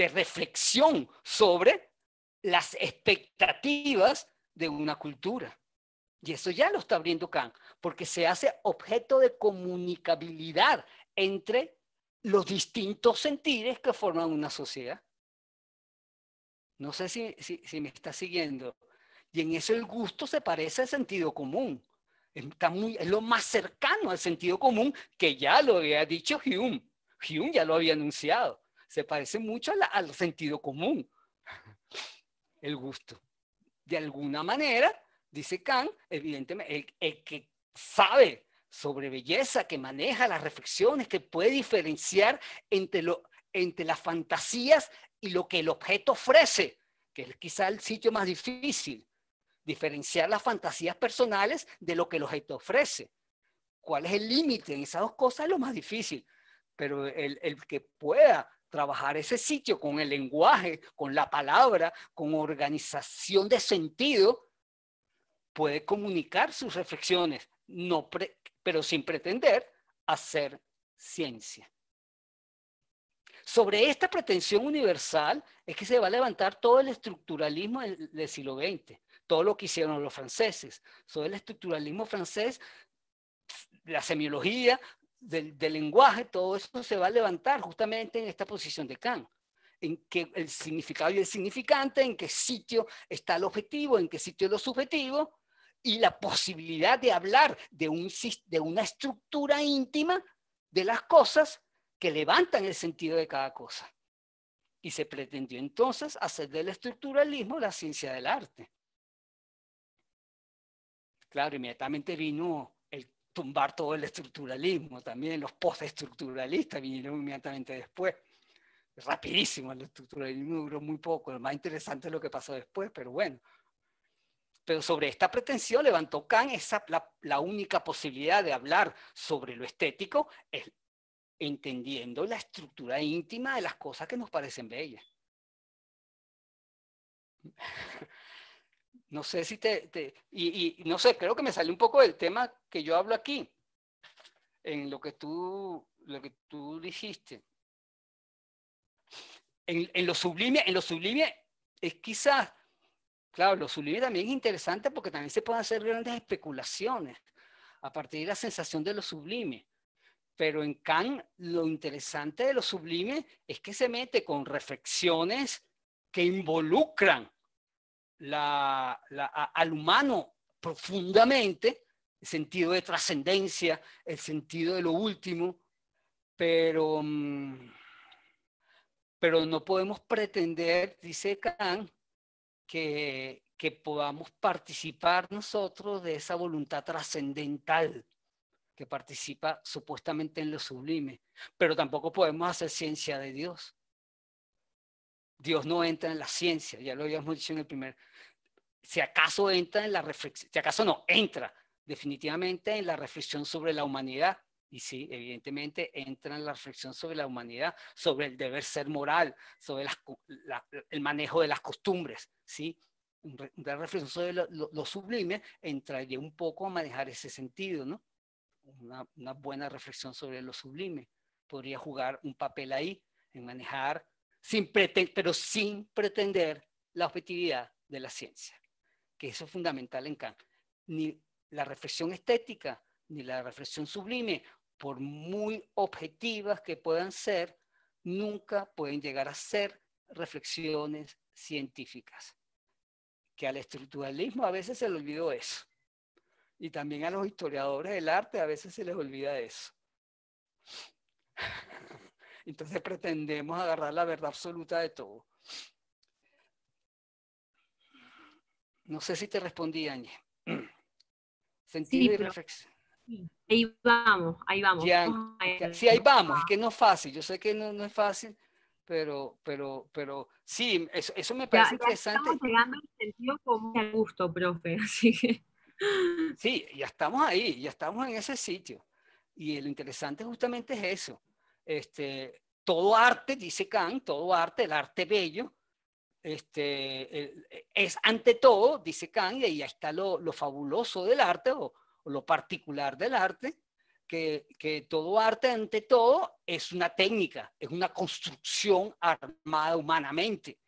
de reflexión sobre las expectativas de una cultura. Y eso ya lo está abriendo Kant, porque se hace objeto de comunicabilidad entre los distintos sentires que forman una sociedad. No sé si, me está siguiendo. Y en eso el gusto se parece al sentido común. Está es lo más cercano al sentido común que ya lo había dicho Hume. Hume ya lo había anunciado se parece mucho al sentido común, el gusto. De alguna manera, dice Kant, evidentemente, el, que sabe sobre belleza, que maneja las reflexiones, que puede diferenciar entre, lo, entre las fantasías y lo que el objeto ofrece, que es quizá el sitio más difícil, diferenciar las fantasías personales de lo que el objeto ofrece. ¿Cuál es el límite en esas dos cosas? Es lo más difícil, pero el, el que pueda trabajar ese sitio con el lenguaje, con la palabra, con organización de sentido, puede comunicar sus reflexiones, pero sin pretender hacer ciencia. Sobre esta pretensión universal es que se va a levantar todo el estructuralismo del siglo XX, todo lo que hicieron los franceses. Sobre el estructuralismo francés la semiología, del, lenguaje, todo eso se va a levantar justamente en esta posición de Kant, en que el significado y el significante, en qué sitio está el objetivo, en qué sitio lo subjetivo, y la posibilidad de hablar de una estructura íntima de las cosas que levantan el sentido de cada cosa. Y se pretendió entonces hacer del estructuralismo la ciencia del arte. Claro, inmediatamente vino tumbar todo el estructuralismo, también los postestructuralistas vinieron inmediatamente después, rapidísimo, el estructuralismo duró muy poco, lo más interesante es lo que pasó después, pero bueno. Pero sobre esta pretensión levantó Kant esa, la, la única posibilidad de hablar sobre lo estético es entendiendo la estructura íntima de las cosas que nos parecen bellas. No sé si te, y, no sé, creo que me sale un poco del tema que yo hablo aquí, en lo que tú, lo que tú dijiste. En, en lo sublime, en lo sublime es quizás, claro, lo sublime también es interesante porque también se pueden hacer grandes especulaciones a partir de la sensación de lo sublime. Pero en Kant lo interesante de lo sublime es que se mete con reflexiones que involucran al humano profundamente, el sentido de trascendencia, el sentido de lo último, pero, mm, pero no podemos pretender, dice Kant, que, que podamos participar nosotros de esa voluntad trascendental que participa supuestamente en lo sublime, pero tampoco podemos hacer ciencia de Dios. Dios no entra en la ciencia, ya lo habíamos dicho en el primer si acaso entra en la reflexión, si acaso no, entra definitivamente en la reflexión sobre la humanidad. Y sí, evidentemente entra en la reflexión sobre la humanidad, sobre el deber ser moral, sobre el manejo de las costumbres, ¿sí? Una reflexión sobre lo, sublime entraría un poco a manejar ese sentido, ¿no? Una, buena reflexión sobre lo sublime podría jugar un papel ahí, en manejar, sin pero sin pretender la objetividad de la ciencia que eso es fundamental en Kant. Ni la reflexión estética, ni la reflexión sublime, por muy objetivas que puedan ser, nunca pueden llegar a ser reflexiones científicas. Que al estructuralismo a veces se le olvidó eso. Y también a los historiadores del arte a veces se les olvida eso. Entonces pretendemos agarrar la verdad absoluta de todo. No sé si te respondí, Añe. Sentido y reflexión. Ahí vamos, ahí vamos. sí, ahí vamos, es que no es fácil, yo sé que no, es fácil, pero, pero, pero sí, eso, eso me parece interesante. ya interesante. Estamos llegando al sentido común a gusto, profe, Sí, ya estamos ahí, ya estamos en ese sitio. Y lo interesante justamente es eso. Este, todo arte, dice Kant, todo arte, el arte bello, este, e, es ante todo, dice Kant, y ahí está lo, fabuloso del arte o, lo particular del arte, que, que, todo arte ante todo es una técnica, es una construcción armada humanamente.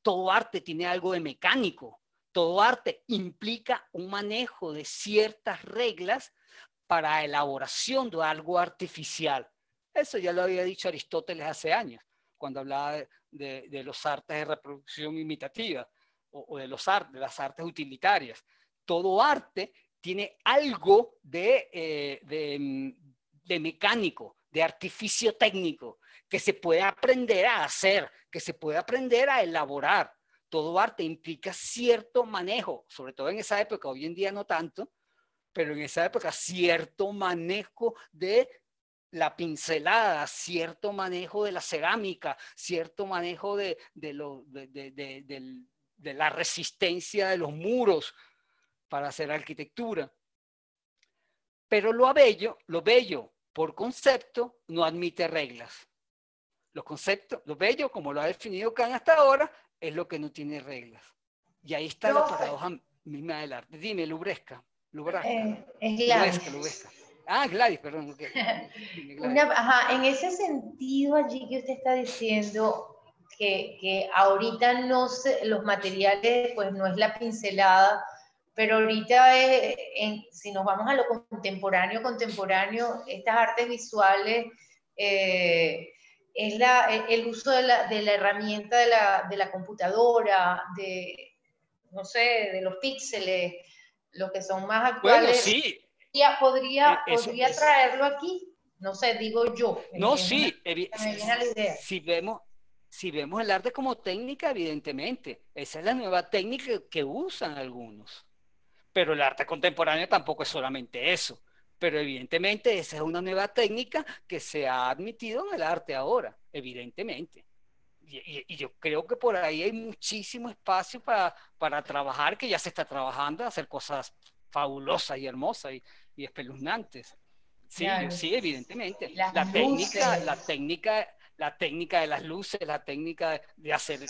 Todo arte tiene algo de mecánico, todo arte implica un manejo de ciertas reglas para elaboración de algo artificial. Eso ya lo había dicho Aristóteles hace años cuando hablaba de, los artes de reproducción imitativa o, de los artes, de las artes utilitarias. Todo arte tiene algo de, eh, mm, de, mecánico, de artificio técnico, que se puede aprender a hacer, que se puede aprender a elaborar. Todo arte implica cierto manejo, sobre todo en esa época, hoy en día no tanto, pero en esa época cierto manejo de la pincelada, cierto manejo de la cerámica, cierto manejo de, de, de, la resistencia de los muros para hacer arquitectura. Pero lo bello, lo bello por concepto no admite reglas. Los conceptos, lo bello, como lo ha definido Kant hasta ahora, es lo que no tiene reglas. Y ahí está la paradoja misma del arte. Dime, Lubresca. Lubresca, eh, Lubresca. Ah, Gladys, perdón. en ese sentido allí que usted está diciendo que, ahorita no los materiales, pues no es la pincelada, pero ahorita si nos vamos a lo contemporáneo, contemporáneo, estas artes visuales... Eh, es e, el uso de la, herramienta de la, de la, computadora, de, no sé, de los píxeles, los que son más actuales. Bueno, sí, podría, eh, traerlo aquí. No sé, digo yo. No, sí, si, si vemos, si vemos el arte como técnica, evidentemente, esa es la nueva técnica que usan algunos. Pero el arte contemporáneo tampoco es solamente eso. Pero evidentemente esa es una nueva técnica que se ha admitido en el arte ahora, evidentemente. Y, y yo creo que por ahí hay muchísimo espacio para, para trabajar, que ya se está trabajando, hacer cosas fabulosas y hermosas y, y espeluznantes. Sí, sí, evidentemente. la técnica, la técnica, la técnica de las luces, la técnica de hacer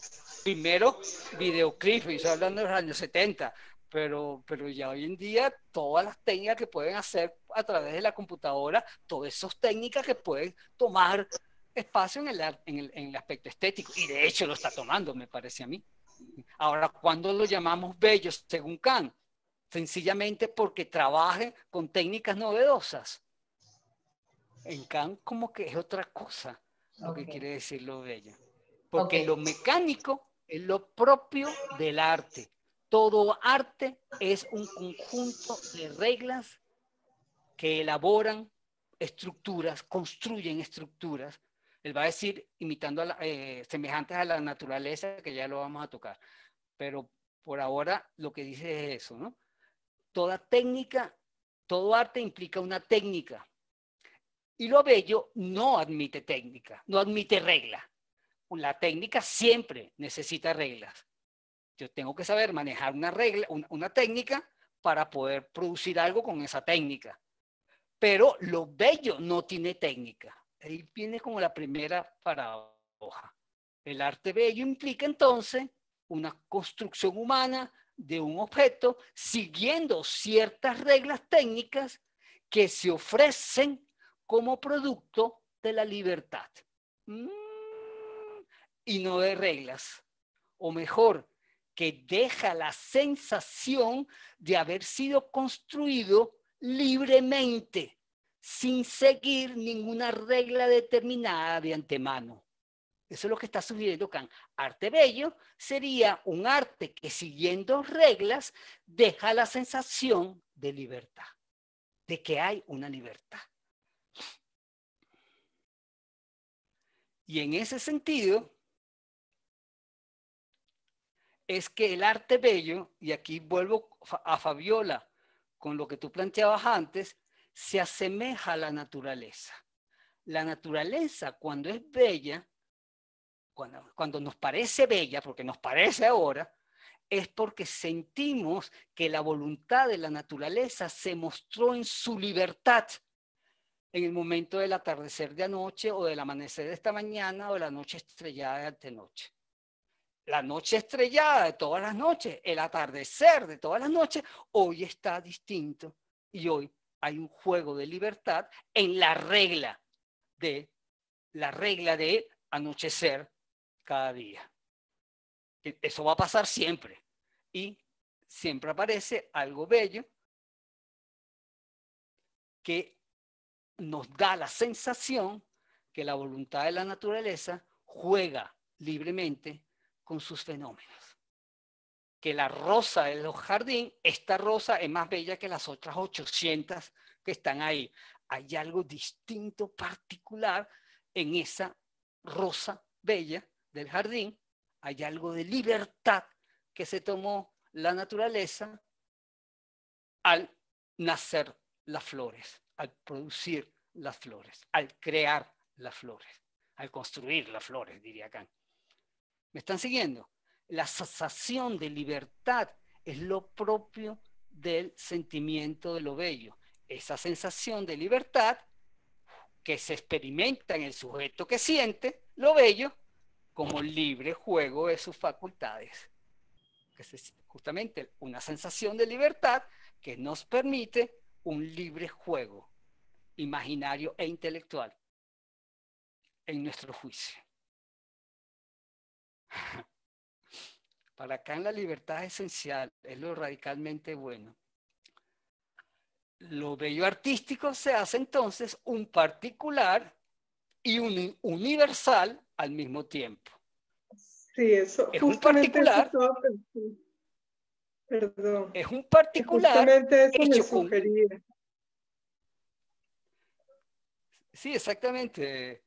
primero videoclip, y estoy hablando de los años 70, pero, pero ya hoy en día todas las técnicas que pueden hacer a través de la computadora, todas esas técnicas que pueden tomar espacio en el, en el, aspecto estético, y de hecho lo está tomando, me parece a mí. Ahora, ¿cuándo lo llamamos bello, según Kant? sencillamente porque trabaje con técnicas novedosas. En Kant como que es otra cosa lo que quiere decir lo ella. Porque lo mecánico es lo propio del arte. Todo arte es un conjunto de reglas que elaboran estructuras, construyen estructuras. Él va a decir, imitando a eh, semejantes a la naturaleza, que ya lo vamos a tocar. Pero por ahora lo que dice es eso, ¿no? toda técnica, todo arte implica una técnica. Y lo bello no admite técnica, no admite regla. La técnica siempre necesita reglas. Yo tengo que saber manejar una regla, una, técnica para poder producir algo con esa técnica. Pero lo bello no tiene técnica. Ahí viene como la primera paradoja. El arte bello implica entonces una construcción humana de un objeto siguiendo ciertas reglas técnicas que se ofrecen como producto de la libertad. Mm, y no de reglas. O mejor, que deja la sensación de haber sido construido libremente, sin seguir ninguna regla determinada de antemano. Eso es lo que está sugiriendo Kant. Arte bello sería un arte que siguiendo reglas deja la sensación de libertad, de que hay una libertad. Y en ese sentido, es que el arte bello, y aquí vuelvo a Fabiola con lo que tú planteabas antes, se asemeja a la naturaleza. La naturaleza, cuando es bella, cuando, nos parece bella, porque nos parece ahora, es porque sentimos que la voluntad de la naturaleza se mostró en su libertad en el momento del atardecer de anoche o del amanecer de esta mañana o de la noche estrellada de antenoche. La noche estrellada de todas las noches, el atardecer de todas las noches, hoy está distinto y hoy hay un juego de libertad en la regla de la regla de anochecer cada día. E, eso va a pasar siempre. Y siempre aparece algo bello que nos da la sensación que la voluntad de la naturaleza juega libremente con sus fenómenos. Que la rosa del jardín, esta rosa es más bella que las otras 800 que están ahí. Hay algo distinto, particular en esa rosa bella del jardín, hay algo de libertad que se tomó la naturaleza al nacer las flores, al producir las flores, al crear las flores, al construir las flores, diría Kant. ¿Me están siguiendo? La sensación de libertad es lo propio del sentimiento de lo bello. Esa sensación de libertad que se experimenta en el sujeto que siente lo bello como libre juego de sus facultades. Que es justamente una sensación de libertad que nos permite un libre juego imaginario e intelectual en nuestro juicio. Para acá en la libertad esencial, es lo radicalmente bueno. Lo bello artístico se hace entonces un particular y un universal al mismo tiempo. Sí, eso. Es un particular. perdón. Es un particular. Justamente eso me sugería. Sí, exactamente.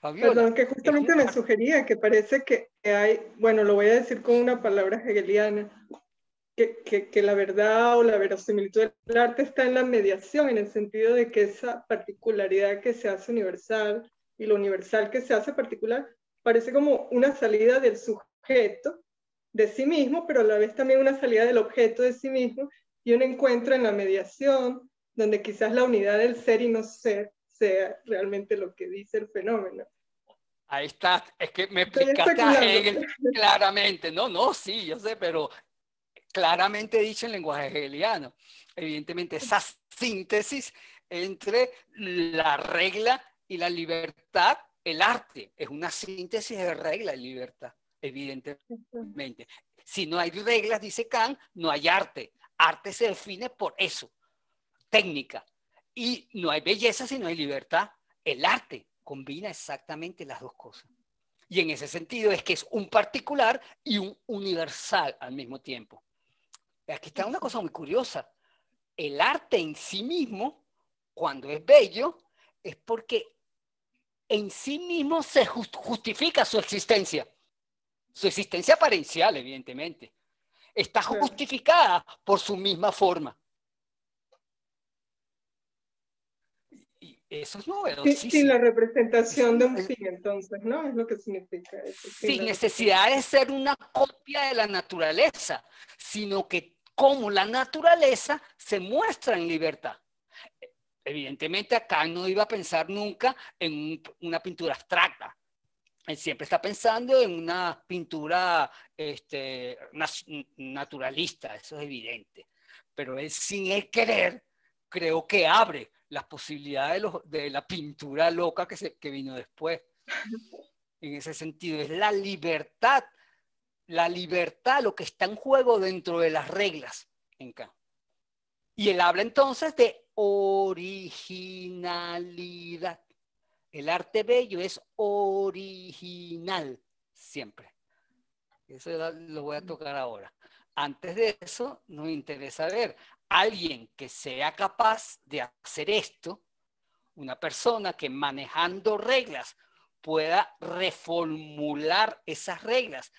Perdón, que justamente me sugería que parece que hay, bueno, lo voy a decir con una palabra hegeliana, que, que, que, la verdad o la verosimilitud del arte está en la mediación, en el sentido de que esa particularidad que se hace universal y lo universal que se hace particular, parece como una salida del sujeto de sí mismo, pero a la vez también una salida del objeto de sí mismo y un encuentro en la mediación, donde quizás la unidad del ser y no ser sea realmente lo que dice el fenómeno. Ahí está, es que me explicaste a Hegel claramente, no, no, sí, yo sé, pero claramente dicho en lenguaje hegeliano, evidentemente esa síntesis entre la regla y la libertad, el arte, es una síntesis de reglas y libertad, evidentemente. Si no hay reglas, dice Kant, no hay arte. Arte se define por eso, técnica. Y no hay belleza si no hay libertad. El arte combina exactamente las dos cosas. Y en ese sentido es que es un particular y un universal al mismo tiempo. Aquí está una cosa muy curiosa. El arte en sí mismo, cuando es bello, es porque en sí mismo se justifica su existencia. Su existencia aparencial, evidentemente. Está justificada por su misma forma. Eso es novedoso. Sin, la representación de un sí, entonces, ¿no? Es lo que significa. Eso, sin necesidad de ser una copia de la naturaleza, sino que como la naturaleza se muestra en libertad evidentemente acá no iba a pensar nunca en una pintura abstracta. Él siempre está pensando en una pintura este, naturalista, eso es evidente. Pero él sin el querer, creo que abre las posibilidades de, la pintura loca que, se, que vino después. En ese sentido, es la libertad, la libertad, lo que está en juego dentro de las reglas en Y él habla entonces de originalidad. El arte bello es original siempre. Eso lo voy a tocar ahora. Antes de eso, nos interesa ver alguien que sea capaz de hacer esto, una persona que manejando reglas pueda reformular esas reglas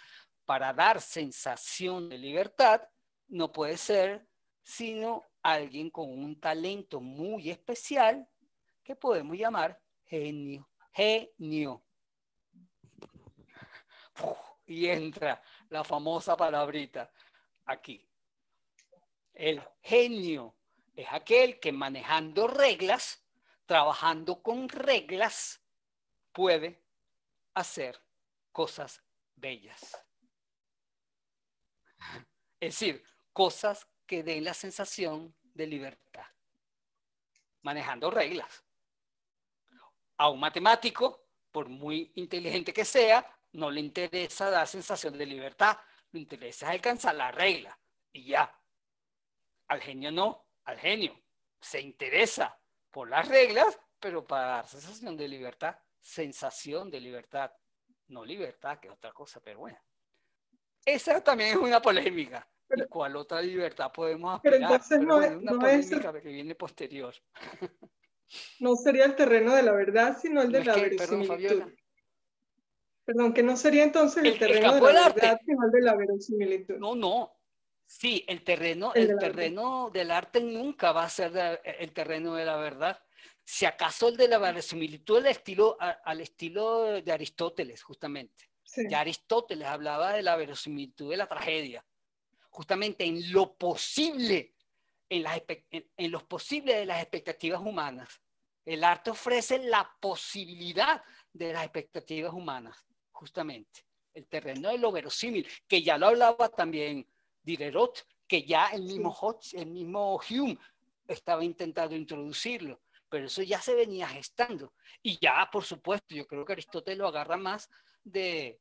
para dar sensación de libertad, no puede ser sino alguien con un talento muy especial que podemos llamar genio. Genio. y entra la famosa palabrita aquí. El genio es aquel que manejando reglas, trabajando con reglas, puede hacer cosas bellas. Es decir, cosas que den la sensación de libertad, manejando reglas. A un matemático, por muy inteligente que sea, no le interesa dar sensación de libertad, le interesa alcanzar la regla y ya. Al genio no, al genio se interesa por las reglas, pero para dar sensación de libertad, sensación de libertad, no libertad, que es otra cosa, pero bueno. Esa también es una polémica cuál otra libertad podemos aspirar? Pero entonces no, es, no que viene posterior. No sería el terreno de la verdad, sino el de la verosimilitud. Perdón, que no sería entonces el, terreno de la verdad, sino el de la verosimilitud. No, no. Sí, el terreno, el, del terreno arte. del arte nunca va a ser el terreno de la verdad. Si acaso el de la verosimilitud al estilo, al estilo de Aristóteles, justamente. Ya Aristóteles hablaba de la verosimilitud de la tragedia justamente en lo posible, en, las, los posibles de las expectativas humanas. El arte ofrece la posibilidad de las expectativas humanas, justamente. El terreno de lo verosímil, que ya lo hablaba también Diderot, que ya el mismo, mismo Hume estaba intentando introducirlo, pero eso ya se venía gestando. Y ya, por supuesto, yo creo que Aristóteles lo agarra más de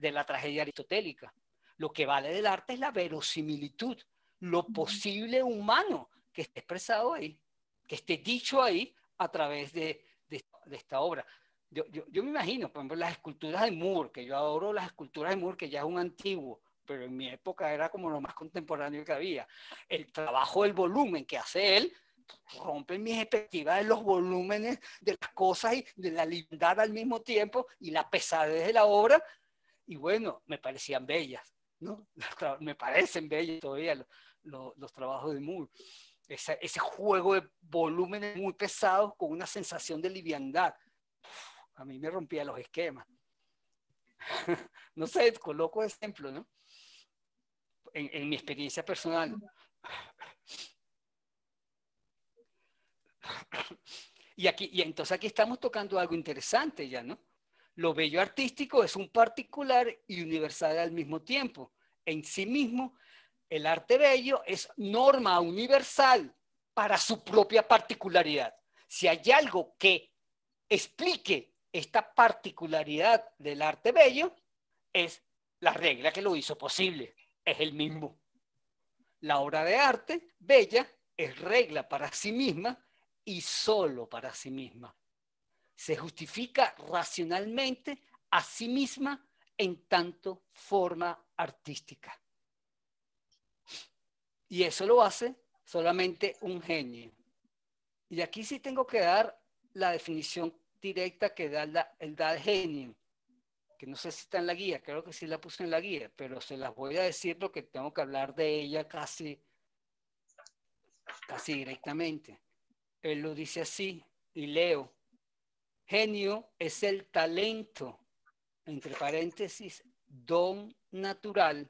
la tragedia aristotélica. Lo que vale del arte es la verosimilitud, lo posible humano que esté expresado ahí, que esté dicho ahí a través de, esta obra. Yo, me imagino, por ejemplo, las esculturas de Moore, que yo adoro las esculturas de Moore, que ya es un antiguo, pero en mi época era como lo más contemporáneo que había. El trabajo del volumen que hace él rompe mis expectativas de los volúmenes de las cosas y de la lindad al mismo tiempo y la pesadez de la obra. Y bueno, me parecían bellas. Me parecen bellos todavía los, trabajos de Moore. ese juego de volúmenes muy pesados con una sensación de liviandad. a mí me rompía los esquemas. no sé, coloco ejemplo, ¿no? En, en mi experiencia personal. y, aquí, y entonces aquí estamos tocando algo interesante ya, ¿no? Lo bello artístico es un particular y universal al mismo tiempo. En sí mismo, el arte bello es norma universal para su propia particularidad. Si hay algo que explique esta particularidad del arte bello, es la regla que lo hizo posible. Es el mismo. La obra de arte bella es regla para sí misma y solo para sí misma se justifica racionalmente a sí misma en tanto forma artística. Y eso lo hace solamente un genio. Y aquí sí tengo que dar la definición directa que da el genio, que no sé si está en la guía, creo que sí la puse en la guía, pero se las voy a decir porque tengo que hablar de ella casi, casi directamente. Él lo dice así, y leo, Genio es el talento, entre paréntesis, don natural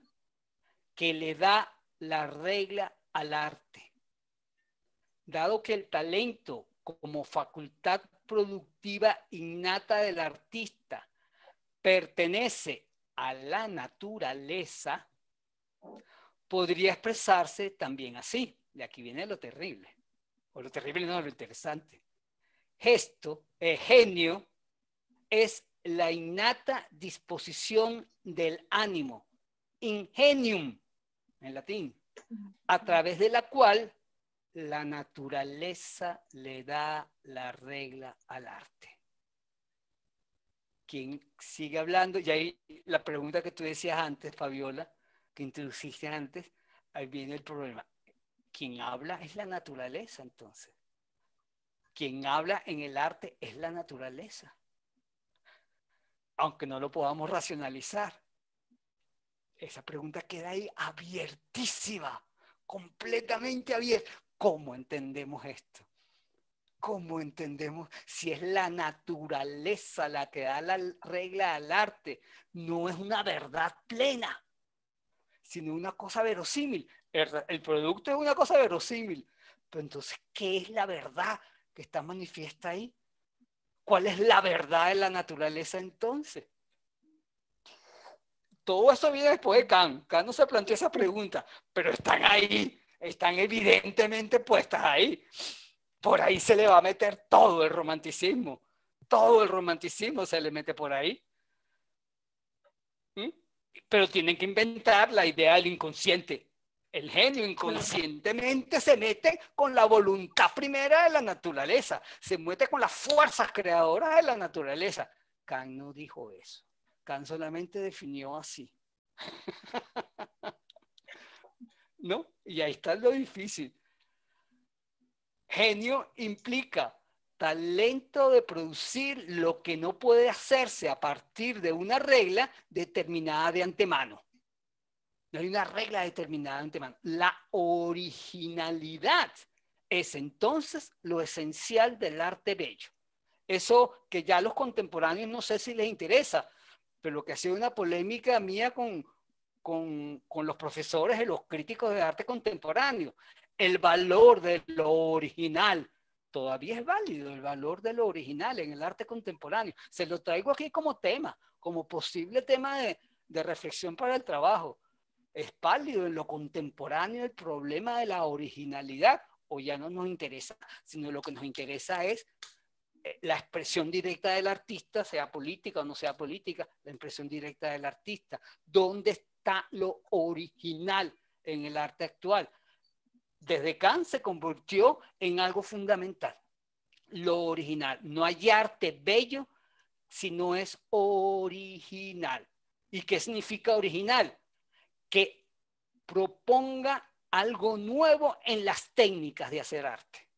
que le da la regla al arte. Dado que el talento como facultad productiva innata del artista pertenece a la naturaleza, podría expresarse también así. De aquí viene lo terrible, o lo terrible no, lo interesante gesto, eh, genio, es la innata disposición del ánimo, ingenium, en latín, a través de la cual la naturaleza le da la regla al arte. Quien sigue hablando, y ahí la pregunta que tú decías antes, Fabiola, que introduciste antes, ahí viene el problema. ¿Quién habla es la naturaleza, entonces quien habla en el arte es la naturaleza, aunque no lo podamos racionalizar. Esa pregunta queda ahí abiertísima, completamente abierta. ¿Cómo entendemos esto? ¿Cómo entendemos si es la naturaleza la que da la regla al arte? No es una verdad plena, sino una cosa verosímil. El, producto es una cosa verosímil. Pero entonces, ¿qué es la verdad? está manifiesta ahí. ¿Cuál es la verdad de la naturaleza entonces? Todo eso viene después de Kant. Kant no se plantea esa pregunta, pero están ahí, están evidentemente puestas ahí. Por ahí se le va a meter todo el romanticismo. Todo el romanticismo se le mete por ahí. ¿Mm? Pero tienen que inventar la idea del inconsciente el genio inconscientemente se mete con la voluntad primera de la naturaleza, se mete con las fuerzas creadoras de la naturaleza. Kant no dijo eso. Kant solamente definió así. ¿No? Y ahí está lo difícil. Genio implica talento de producir lo que no puede hacerse a partir de una regla determinada de antemano. No hay una regla determinada de antemano. La originalidad es entonces lo esencial del arte bello. Eso que ya los contemporáneos no sé si les interesa, pero que ha sido una polémica mía con, con, con los profesores y los críticos de arte contemporáneo, el valor de lo original. Todavía es válido el valor de lo original en el arte contemporáneo. Se lo traigo aquí como tema, como posible tema de, de reflexión para el trabajo es pálido en lo contemporáneo el problema de la originalidad, o ya no nos interesa, sino lo que nos interesa es eh, la expresión directa del artista, sea política o no sea política, la expresión directa del artista. ¿Dónde está lo original en el arte actual? Desde Kant se convirtió en algo fundamental, lo original. No hay arte bello si no es original. ¿Y qué significa original? que proponga algo nuevo en las técnicas de hacer arte.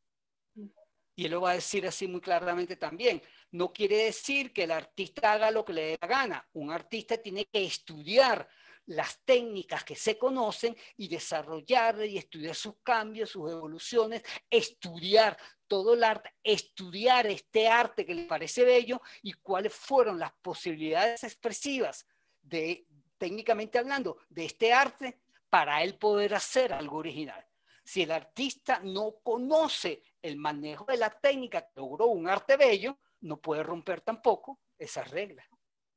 Y él lo va a decir así muy claramente también. No quiere decir que el artista haga lo que le dé la gana. Un artista tiene que estudiar las técnicas que se conocen y desarrollar y estudiar sus cambios, sus evoluciones, estudiar todo el arte, estudiar este arte que le parece bello y cuáles fueron las posibilidades expresivas de, técnicamente hablando, de este arte para él poder hacer algo original. Si el artista no conoce el manejo de la técnica que logró un arte bello, no puede romper tampoco esas reglas.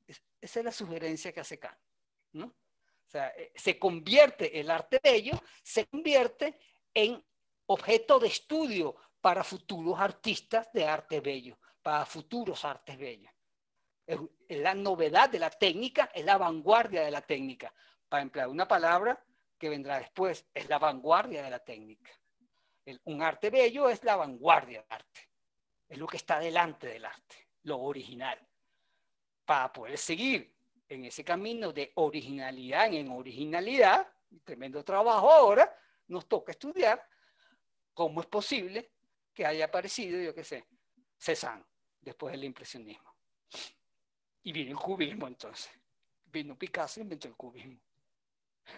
Esa es la sugerencia que hace Kant. ¿no? O sea, eh, se convierte el arte bello, se convierte en objeto de estudio para futuros artistas de arte bello, para futuros artes bellos. Es, la novedad de la técnica, es la vanguardia de la técnica. Para emplear una palabra que vendrá después, es la vanguardia de la técnica. un arte bello es la vanguardia del arte. Es lo que está delante del arte, lo original. Para poder seguir en ese camino de originalidad en originalidad, tremendo trabajo ahora, nos toca estudiar cómo es posible que haya aparecido, yo qué sé, Cézanne después del impresionismo. Y viene el cubismo entonces. Vino Picasso y inventó el cubismo.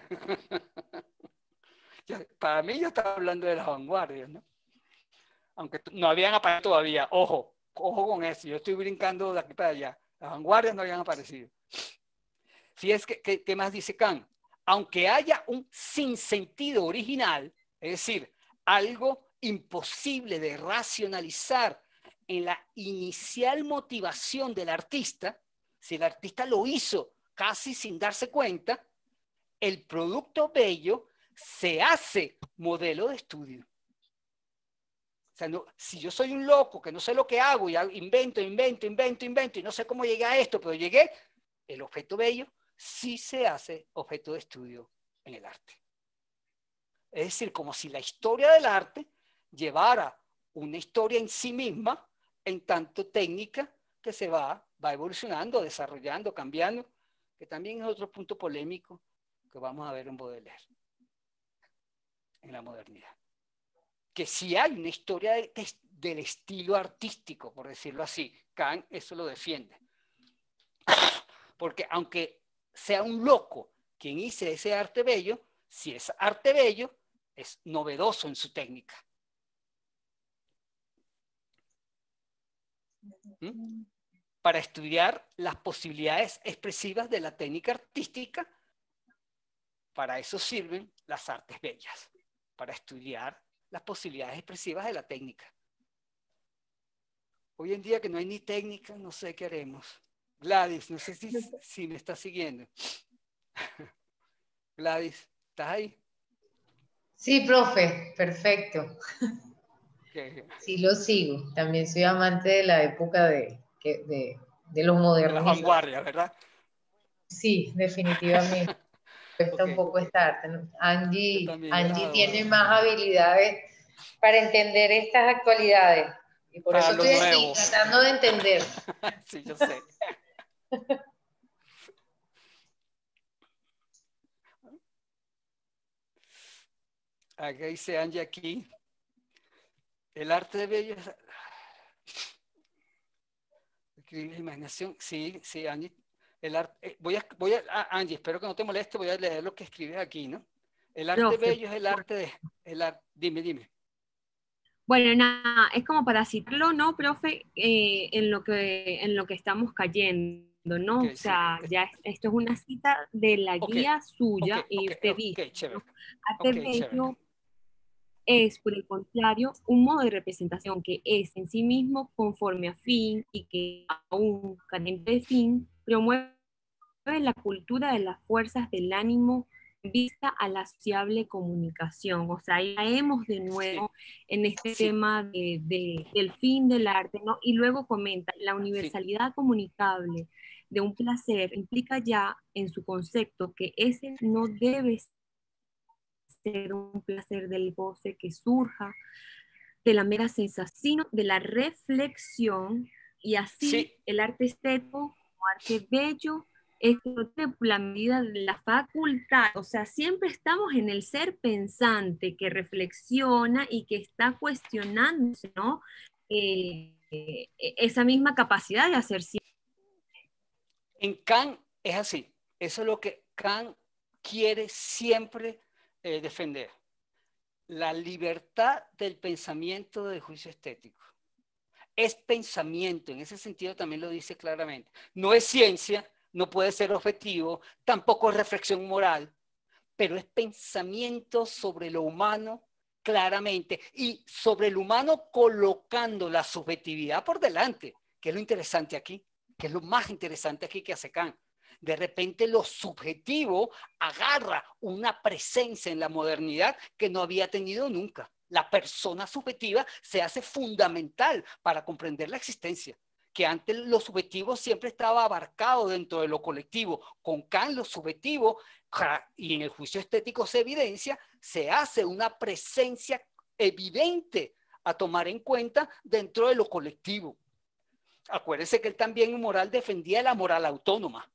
para mí ya estaba hablando de las vanguardias, ¿no? Aunque no habían aparecido todavía. Ojo, ojo con eso. Yo estoy brincando de aquí para allá. Las vanguardias no habían aparecido. Si es que, que, ¿qué más dice Kant? Aunque haya un sinsentido original, es decir, algo imposible de racionalizar en la inicial motivación del artista, si el artista lo hizo casi sin darse cuenta, el producto bello se hace modelo de estudio. O sea, si yo soy un loco que no sé lo que hago y invento, invento, invento, invento y no sé cómo llegué a esto, pero llegué, el objeto bello sí se hace objeto de estudio en el arte. Es decir, como si la historia del arte llevara una historia en sí misma, en tanto técnica que se va va evolucionando, desarrollando, cambiando, que también es otro punto polémico que vamos a ver en Baudelaire, en la modernidad. Que si hay una historia del estilo artístico, por decirlo así. Kant eso lo defiende. Porque aunque sea un loco quien hice ese arte bello, si es arte bello, es novedoso en su técnica. ¿Mm? para estudiar las posibilidades expresivas de la técnica artística. Para eso sirven las artes bellas, para estudiar las posibilidades expresivas de la técnica. Hoy en día que no hay ni técnica, no sé qué haremos. Gladys, no sé si, me está siguiendo. Gladys, ¿estás ahí? Sí, profe, perfecto. Sí, lo sigo. También soy amante de la época de, de, los modernos. vanguardia, ¿verdad? Sí, definitivamente. Cuesta un poco estar. Angie, Angie tiene más habilidades para entender estas actualidades. Y por eso estoy tratando de entender. sí, yo sé. Aquí dice Angie aquí. El arte de belleza imaginación. Sí, sí, Angie. El arte, eh, voy a, voy a, ah, Angie, espero que no te moleste, voy a leer lo que escribes aquí, ¿no? El arte bello es el arte de, el dime, dime. Bueno, es como para citarlo, ¿no, profe? Eh, en, lo que, en lo que estamos cayendo, ¿no? o sea, ya esto es una cita de la guía suya y usted dice, es, por el contrario, un modo de representación que es en sí mismo conforme a fin y que, aún carente de fin, promueve la cultura de las fuerzas del ánimo vista a la sociable comunicación. O sea, ahí caemos de nuevo en este tema del fin del arte, ¿no? Y luego comenta, la universalidad comunicable de un placer implica ya en su concepto que ese no debe ser un placer del goce que surja de la mera sensación, de la reflexión, y así el arte estético como arte bello es la medida de la facultad, o sea, siempre estamos en el ser pensante que reflexiona y que está cuestionando eh, esa misma capacidad de hacer En Kant es así, eso es lo que Kant quiere siempre eh, defender la libertad del pensamiento de juicio estético. Es pensamiento, en ese sentido también lo dice claramente. No es ciencia, no puede ser objetivo, tampoco es reflexión moral, pero es pensamiento sobre lo humano claramente y sobre lo humano colocando la subjetividad por delante, que es lo interesante aquí, que es lo más interesante aquí que hace Kant de repente lo subjetivo agarra una presencia en la modernidad que no había tenido nunca. La persona subjetiva se hace fundamental para comprender la existencia que antes lo subjetivo siempre estaba abarcado dentro de lo colectivo. Con Kant lo subjetivo, y en el juicio estético se evidencia, se hace una presencia evidente a tomar en cuenta dentro de lo colectivo. Acuérdese que él también en moral defendía la moral autónoma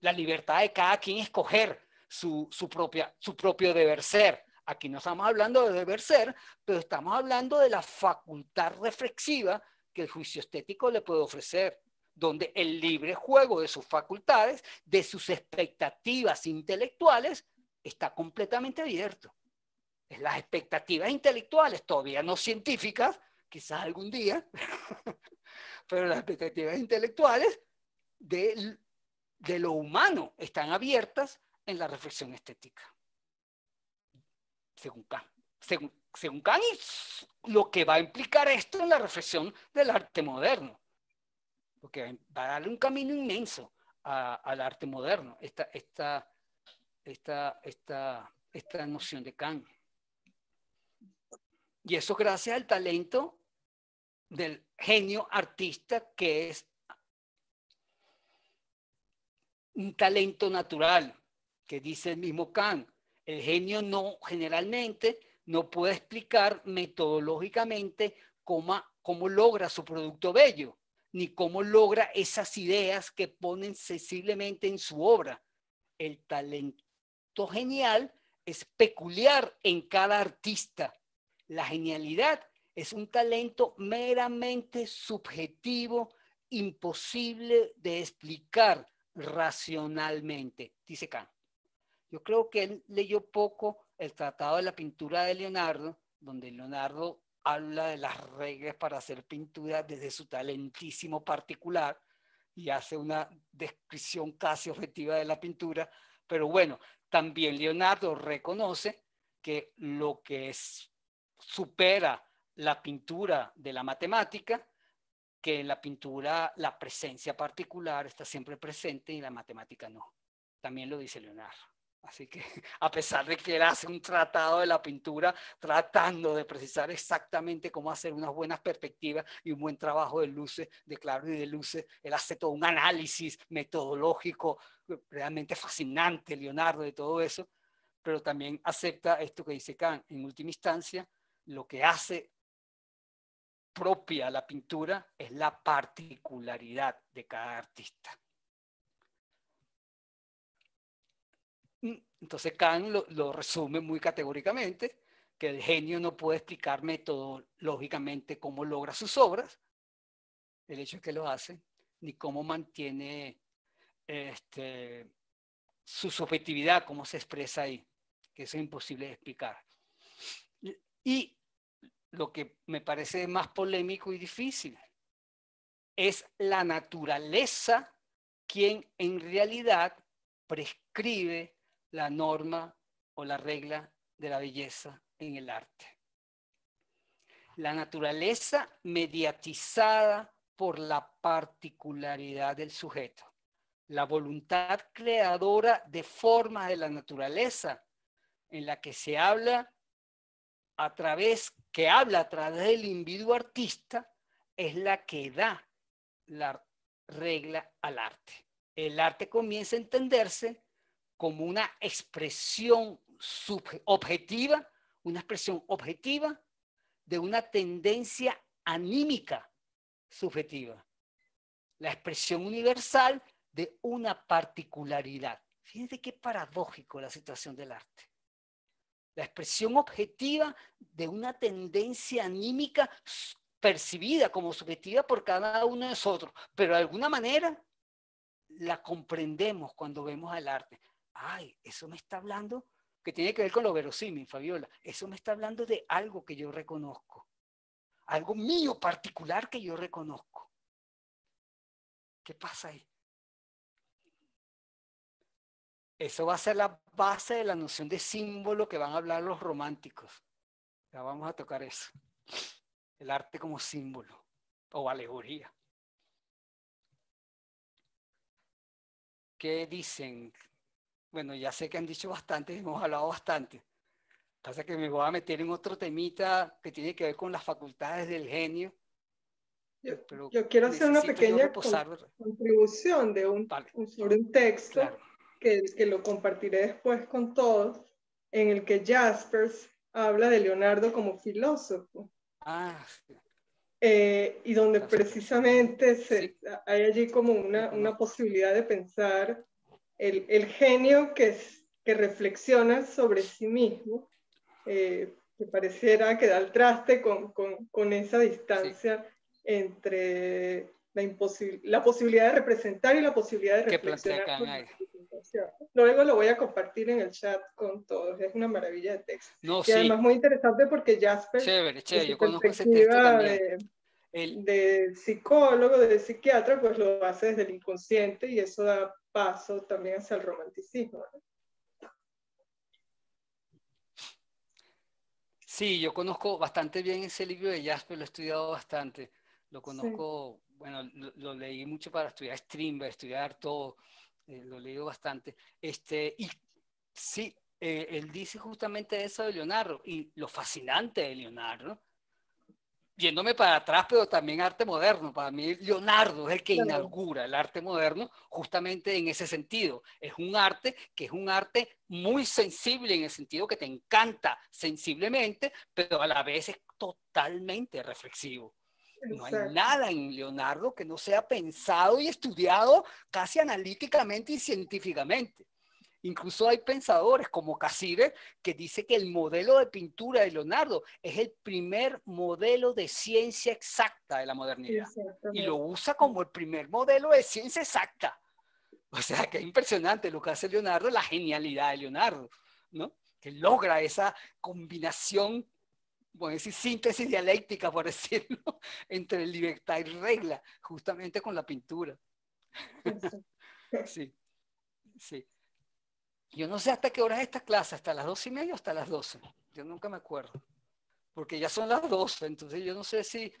la libertad de cada quien escoger su, propia, su propio deber ser. Aquí no estamos hablando de deber ser, pero estamos hablando de la facultad reflexiva que el juicio estético le puede ofrecer, donde el libre juego de sus facultades, de sus expectativas intelectuales, está completamente abierto. Las expectativas intelectuales, todavía no científicas, quizás algún día, pero las expectativas intelectuales de de lo humano están abiertas en la reflexión estética. Según Kant. Según, Kant y lo que va a implicar esto en la reflexión del arte moderno. Porque va a darle un camino inmenso al arte moderno, esta, esta, esta, esta, esta noción de Kant. Y eso gracias al talento del genio artista que es un talento natural, que dice el mismo Kant. El genio no, generalmente, no puede explicar metodológicamente cómo, cómo logra su producto bello, ni cómo logra esas ideas que ponen sensiblemente en su obra. El talento genial es peculiar en cada artista. La genialidad es un talento meramente subjetivo, imposible de explicar, racionalmente, dice Kant. Yo creo que él leyó poco el Tratado de la Pintura de Leonardo, donde Leonardo habla de las reglas para hacer pintura desde su talentísimo particular y hace una descripción casi objetiva de la pintura, pero bueno, también Leonardo reconoce que lo que es, supera la pintura de la matemática que en la pintura la presencia particular está siempre presente y en la matemática no. También lo dice Leonardo. Así que a pesar de que él hace un tratado de la pintura tratando de precisar exactamente cómo hacer unas buenas perspectivas y un buen trabajo de luces, de claro y de luces, él hace todo un análisis metodológico realmente fascinante, Leonardo, de todo eso, pero también acepta esto que dice Kant. En última instancia, lo que hace propia la pintura es la particularidad de cada artista. Mm, entonces Kant lo, resume muy categóricamente, que el genio no puede explicar metodológicamente cómo logra sus obras, el hecho es que lo hace, ni cómo mantiene este, su subjetividad, cómo se expresa ahí, que eso es imposible explicar. Y lo que me parece más polémico y difícil. Es la naturaleza quien en realidad prescribe la norma o la regla de la belleza en el arte. La naturaleza mediatizada por la particularidad del sujeto. La voluntad creadora de formas de la naturaleza en la que se habla a través que habla a través del individuo artista es la que da la regla al arte. El arte comienza a entenderse como una expresión objetiva, una expresión objetiva de una tendencia anímica subjetiva. La expresión universal de una particularidad. Fíjense qué paradójico la situación del arte la expresión objetiva de una tendencia anímica percibida como subjetiva por cada uno de nosotros, pero de alguna manera la comprendemos cuando vemos al arte. Ay, eso me está hablando, que tiene que ver con lo verosímil, Fabiola, eso me está hablando de algo que yo reconozco, algo mío particular que yo reconozco. ¿Qué pasa ahí? Eso va a ser la base de la noción de símbolo que van a hablar los románticos. Ya vamos a tocar eso. El arte como símbolo o alegoría. ¿Qué dicen? Bueno, ya sé que han dicho bastante, hemos hablado bastante. Pasa que me voy a meter en otro temita que tiene que ver con las facultades del genio. Yo, quiero hacer una pequeña contribución de un, sobre un texto que, lo compartiré después con todos, en el que Jaspers habla de Leonardo como filósofo. Ah. Eh, y donde precisamente hay allí como una, una posibilidad de pensar el, el genio que, que reflexiona sobre sí mismo, eh, que pareciera que da el traste con, con, con esa distancia entre la, la posibilidad de representar y la posibilidad de reflexionar. Luego lo voy a compartir en el chat con todos. Es una maravilla de texto. y además muy interesante porque Jasper. Chévere, chévere. Yo conozco ese texto también. De, el... de psicólogo, de psiquiatra, pues lo hace desde el inconsciente y eso da paso también hacia el romanticismo. Sí, yo conozco bastante bien ese libro de Jasper, lo he estudiado bastante. Lo conozco, bueno, lo, leí mucho para estudiar Strindberg, estudiar todo. Eh, lo leo bastante. Este, y sí, eh, él dice justamente eso de Leonardo y lo fascinante de Leonardo. Yéndome para atrás, pero también arte moderno. Para mí, Leonardo es el que inaugura el arte moderno justamente en ese sentido. Es un arte que es un arte muy sensible en el sentido que te encanta sensiblemente, pero a la vez es totalmente reflexivo. No hay nada en Leonardo que no sea pensado y estudiado casi analíticamente y científicamente. Incluso hay pensadores como Casire que dice que el modelo de pintura de Leonardo es el primer modelo de ciencia exacta de la modernidad y lo usa como el primer modelo de ciencia exacta. O sea, que impresionante lo que hace Leonardo, la genialidad de Leonardo, ¿no? Que logra esa combinación bueno, decir, síntesis dialéctica, por decirlo, entre libertad y regla, justamente con la pintura. sí, sí. Yo no sé hasta qué hora es esta clase, hasta las dos y media o hasta las doce. Yo nunca me acuerdo. Porque ya son las doce, entonces yo no sé si,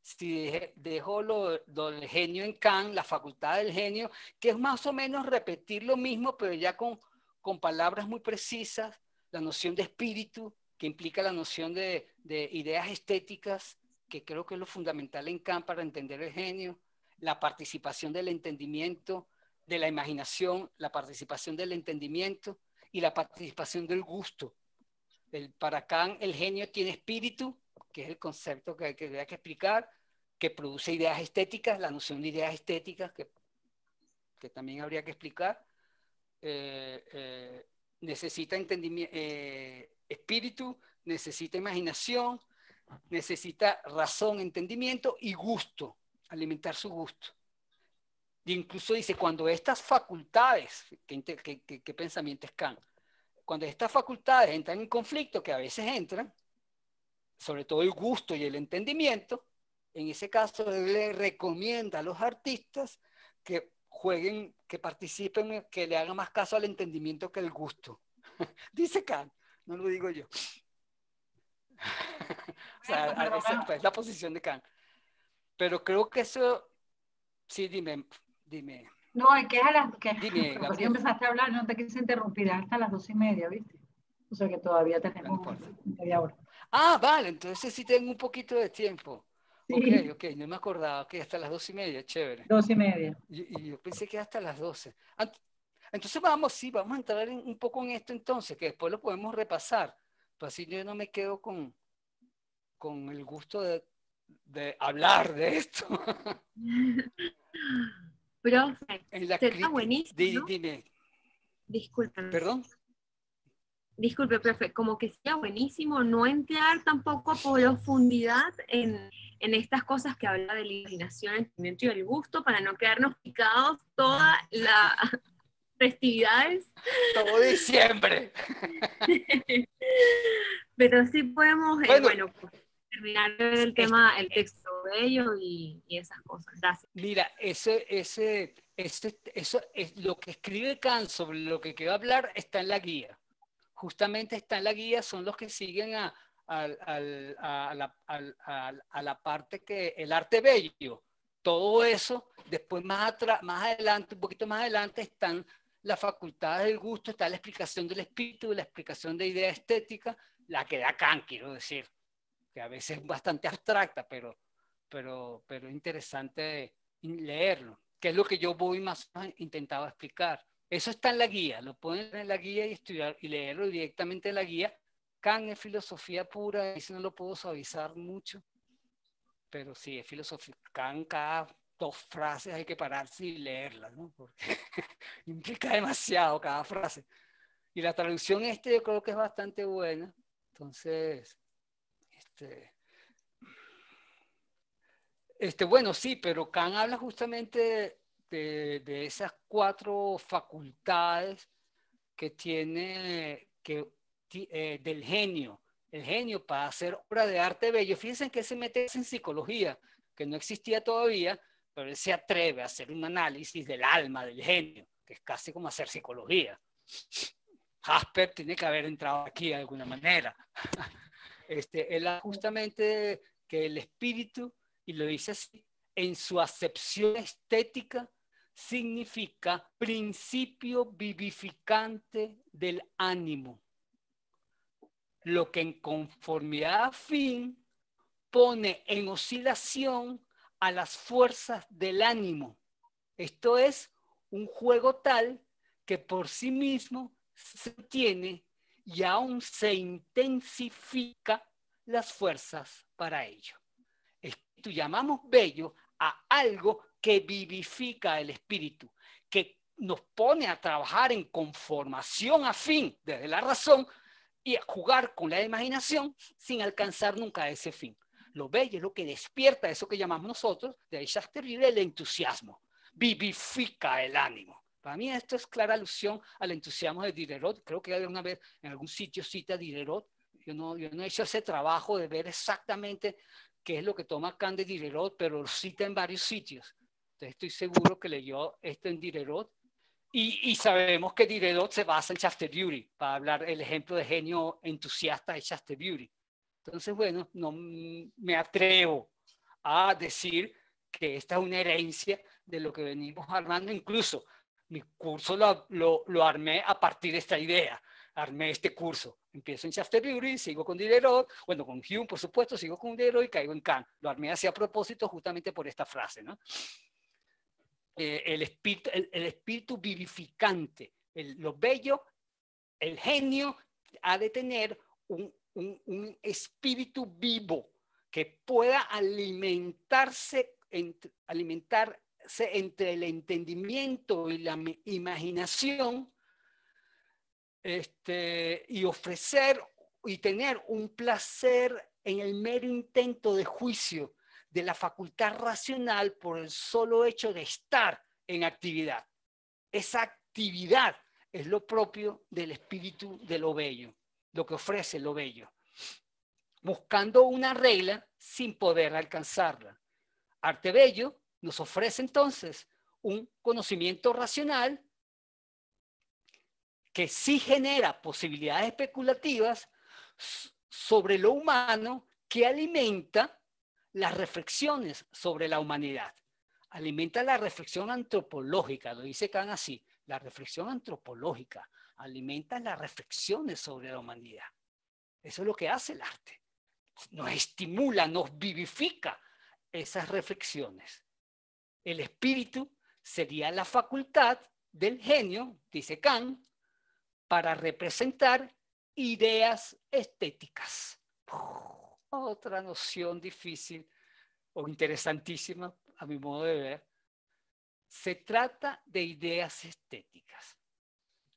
si dejo lo, del genio en Kant la facultad del genio, que es más o menos repetir lo mismo, pero ya con, con palabras muy precisas, la noción de espíritu, que implica la noción de, ideas estéticas, que creo que es lo fundamental en Kant para entender el genio, la participación del entendimiento, de la imaginación, la participación del entendimiento y la participación del gusto. El, para Kant el genio tiene espíritu, que es el concepto que, que hay que explicar, que produce ideas estéticas, la noción de ideas estéticas, que, que también habría que explicar, eh, eh, necesita entendimiento, eh, espíritu necesita imaginación, necesita razón, entendimiento y gusto, alimentar su gusto. E incluso dice, cuando estas facultades, ¿qué, pensamiento es Kant? Cuando estas facultades entran en conflicto, que a veces entran, sobre todo el gusto y el entendimiento, en ese caso le recomienda a los artistas que jueguen, que participen, que le hagan más caso al entendimiento que al gusto. dice Kant no lo digo yo. o sea, esa es la posición de Kant. Pero creo que eso, sí, dime, dime. No, es que es a las que dime, empezaste a hablar, no te quise interrumpir hasta las dos y media, ¿viste? O sea que todavía tenemos todavía media Ah, vale, entonces sí tengo un poquito de tiempo. Sí. Ok, ok, no me acordaba que hasta las dos y media, chévere. Dos y media. Y, y yo pensé que hasta las doce. Entonces vamos, sí, vamos a entrar un poco en esto entonces, que después lo podemos repasar. Pues así yo no me quedo con, con el gusto de, hablar de esto. Profe, está buenísimo. Dime. Disculpe. ¿Perdón? Disculpe, profe, como que sea buenísimo no entrar tampoco a profundidad en, en estas cosas que habla de la imaginación, el sentimiento y el gusto para no quedarnos picados toda la, festividades. Todo diciembre. Pero sí podemos, eh, bueno, pues, terminar el tema, el texto bello y, y esas cosas. Gracias. Mira, ese, ese, eso es lo que escribe Kant sobre lo que quiero hablar está en la guía. Justamente está en la guía, son los que siguen a, a, a la, la, parte que el arte bello. Todo eso, después más, más adelante, un poquito más adelante, están la facultad del gusto, está la explicación del espíritu, la explicación de idea estética, la que da Kant, quiero decir, que a veces es bastante abstracta, pero, pero, pero interesante leerlo, que es lo que yo voy más intentado explicar. Eso está en la guía, lo ponen en la guía y estudiar y leerlo directamente en la guía. Kant es filosofía pura, y si no lo puedo suavizar mucho, pero sí, es filosofía. Kant, Kant dos frases hay que pararse y leerlas, ¿no? porque implica demasiado cada frase. Y la traducción este yo creo que es bastante buena. Entonces, este, este bueno, sí, pero Kant habla justamente de, de esas cuatro facultades que tiene que, eh, del genio. El genio para hacer obra de arte bello. Fíjense que se mete en psicología, que no existía todavía, pero él se atreve a hacer un análisis del alma del genio, que es casi como hacer psicología. Jasper tiene que haber entrado aquí de alguna manera. Este, él justamente que el espíritu, y lo dice así, en su acepción estética, significa principio vivificante del ánimo, lo que en conformidad a fin pone en oscilación a las fuerzas del ánimo. Esto es un juego tal que por sí mismo se tiene y aún se intensifica las fuerzas para ello. Esto llamamos bello a algo que vivifica el espíritu, que nos pone a trabajar en conformación a fin desde la razón y a jugar con la imaginación sin alcanzar nunca ese fin lo bello es lo que despierta eso que llamamos nosotros, de ahí terrible, el entusiasmo, vivifica el ánimo. Para mí esto es clara alusión al entusiasmo de Diderot. Creo que alguna vez en algún sitio cita Diderot. Yo no, yo no he hecho ese trabajo de ver exactamente qué es lo que toma Kant de Diderot, pero lo cita en varios sitios. Entonces estoy seguro que leyó esto en Diderot. Y, y, sabemos que Diderot se basa en Shafted-Beauty, para hablar el ejemplo de genio entusiasta de Shafted-Beauty. Entonces, bueno, no me atrevo a decir que esta es una herencia de lo que venimos armando. Incluso mi curso lo, armé a partir de esta idea. Armé este curso. Empiezo en y sigo con Diderot, bueno, con Hume, por supuesto, sigo con Diderot y caigo en Kant. Lo armé así a propósito justamente por esta frase, ¿no? Eh, el, espíritu, el, espíritu vivificante, el, lo bello, el genio ha de tener un un, espíritu vivo que pueda alimentarse, entre, alimentarse entre el entendimiento y la imaginación este, y ofrecer y tener un placer en el mero intento de juicio de la facultad racional por el solo hecho de estar en actividad. Esa actividad es lo propio del espíritu de lo bello lo que ofrece lo bello, buscando una regla sin poder alcanzarla. Arte bello nos ofrece entonces un conocimiento racional que sí genera posibilidades especulativas sobre lo humano que alimenta las reflexiones sobre la humanidad. Alimenta la reflexión antropológica, lo dice Kant así, la reflexión antropológica, alimentan las reflexiones sobre la humanidad. Eso es lo que hace el arte. Nos estimula, nos vivifica esas reflexiones. El espíritu sería la facultad del genio, dice Kant, para representar ideas estéticas. Otra noción difícil o interesantísima a mi modo de ver. Se trata de ideas estéticas.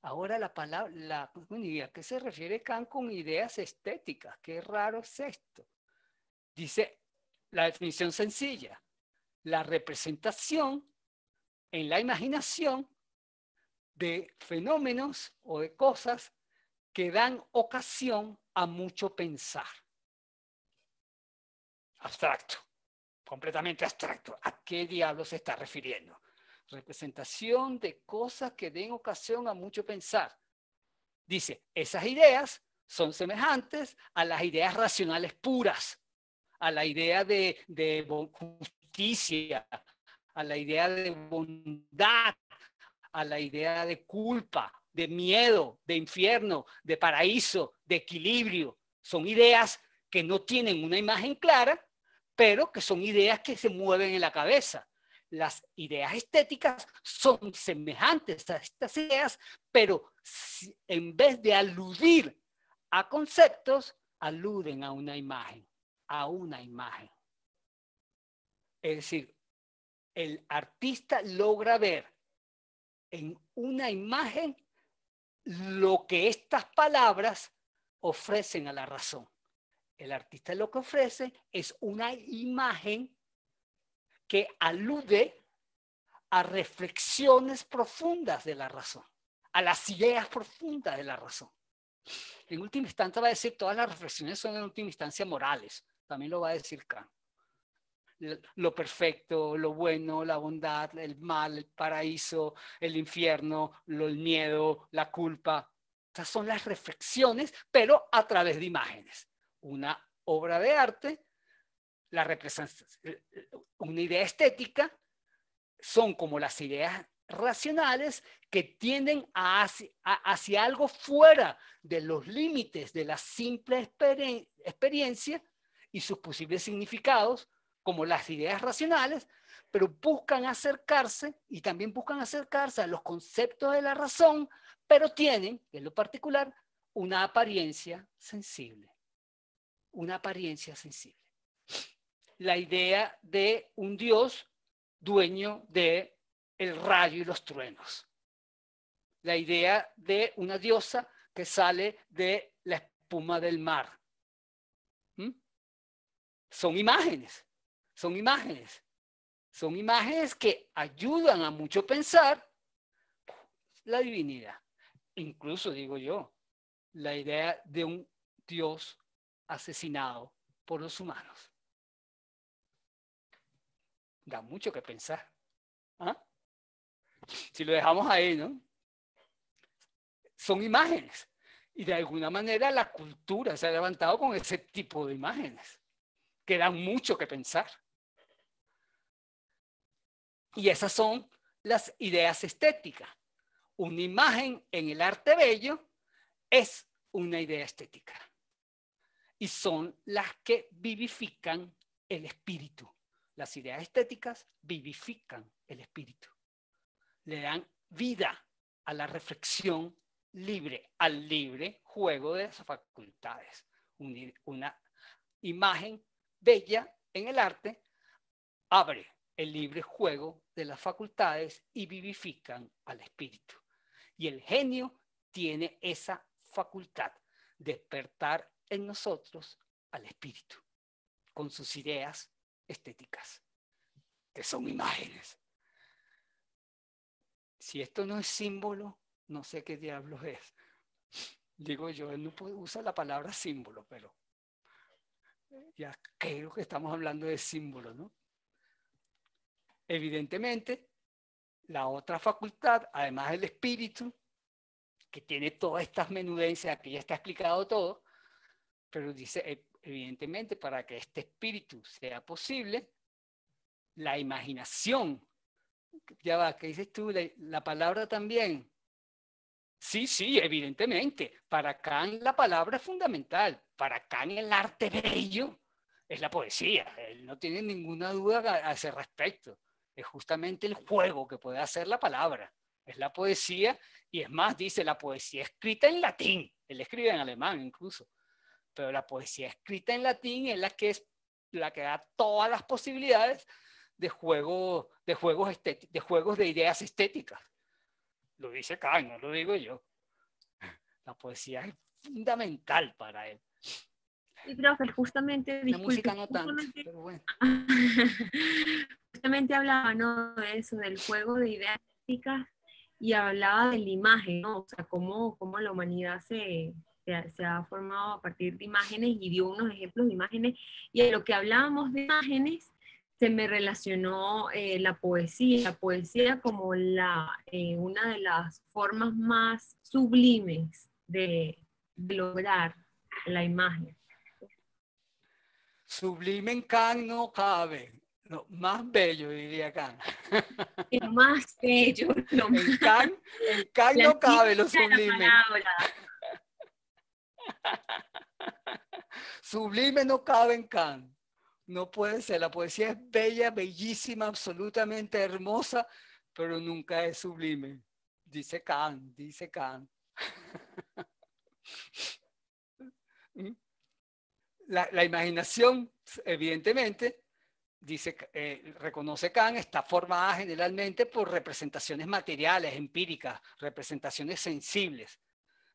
Ahora la palabra, la, pues, ¿a qué se refiere Kant con ideas estéticas? Qué raro es esto. Dice la definición sencilla, la representación en la imaginación de fenómenos o de cosas que dan ocasión a mucho pensar. Abstracto, completamente abstracto. ¿A qué diablo se está refiriendo? representación de cosas que den ocasión a mucho pensar. Dice, esas ideas son semejantes a las ideas racionales puras, a la idea de, justicia, a la idea de bondad, a la idea de culpa, de miedo, de infierno, de paraíso, de equilibrio. Son ideas que no tienen una imagen clara, pero que son ideas que se mueven en la cabeza las ideas estéticas son semejantes a estas ideas, pero en vez de aludir a conceptos, aluden a una imagen, a una imagen. Es decir, el artista logra ver en una imagen lo que estas palabras ofrecen a la razón. El artista lo que ofrece es una imagen que alude a reflexiones profundas de la razón, a las ideas profundas de la razón. En última instancia va a decir, todas las reflexiones son en última instancia morales, también lo va a decir Kant. Lo perfecto, lo bueno, la bondad, el mal, el paraíso, el infierno, el miedo, la culpa. Estas son las reflexiones, pero a través de imágenes. Una obra de arte eh, eh, una idea estética son como las ideas racionales que tienden a hacia, algo fuera de los límites de la simple experiencia y sus posibles significados, como las ideas racionales, pero buscan acercarse y también buscan acercarse a los conceptos de la razón, pero tienen, en lo particular, una apariencia sensible. Una apariencia sensible la idea de un Dios dueño de el rayo y los truenos. La idea de una diosa que sale de la espuma del mar. ¿Mm? Son imágenes, son imágenes. Son imágenes que ayudan a mucho pensar la divinidad. Incluso, digo yo, la idea de un Dios asesinado por los humanos. Da mucho que pensar. ¿ah? Si lo dejamos ahí, ¿no? Son imágenes. Y de alguna manera la cultura se ha levantado con ese tipo de imágenes, que dan mucho que pensar. Y esas son las ideas estéticas. Una imagen en el arte bello es una idea estética. Y son las que vivifican el espíritu. Las ideas estéticas vivifican el espíritu, le dan vida a la reflexión libre, al libre juego de las facultades. Una imagen bella en el arte abre el libre juego de las facultades y vivifican al espíritu. Y el genio tiene esa facultad, de despertar en nosotros al espíritu, con sus ideas estéticas, que son imágenes. Si esto no es símbolo, no sé qué diablos es. Digo yo, él no usa la palabra símbolo, pero ya creo que estamos hablando de símbolo, ¿no? Evidentemente, la otra facultad, además del espíritu, que tiene todas estas menudencias, aquí ya está explicado todo, pero dice, eh, evidentemente, para que este espíritu sea posible, la imaginación, ya va, ¿qué dices tú? La, palabra también. Sí, sí, evidentemente. Para Kant la palabra es fundamental. Para Kant el arte bello es la poesía. Él no tiene ninguna duda a, ese respecto. Es justamente el juego que puede hacer la palabra. Es la poesía y es más, dice la poesía escrita en latín. Él escribe en alemán incluso pero la poesía escrita en latín es la que, es, la que da todas las posibilidades de, juego, de, juegos de juegos de ideas estéticas. Lo dice Kant, no lo digo yo. La poesía es fundamental para él. Sí, profe, justamente, la música no tanto, pero bueno. justamente hablaba ¿no? de eso, del juego de ideas estéticas y hablaba de la imagen, ¿no? o sea, cómo, cómo la humanidad se, se ha, formado a partir de imágenes y dio unos ejemplos de imágenes. Y en lo que hablábamos de imágenes, se me relacionó eh, la poesía, la poesía como la, eh, una de las formas más sublimes de, lograr la imagen. Sublime en can no cabe, no, más bello, diría can más bello. no En no cabe lo sublime. Sublime no cabe en Kant. No puede ser. La poesía es bella, bellísima, absolutamente hermosa, pero nunca es sublime. Dice Kant, dice Kant. ¿Mm? La, imaginación, evidentemente, dice, eh, reconoce Kant, está formada generalmente por representaciones materiales, empíricas, representaciones sensibles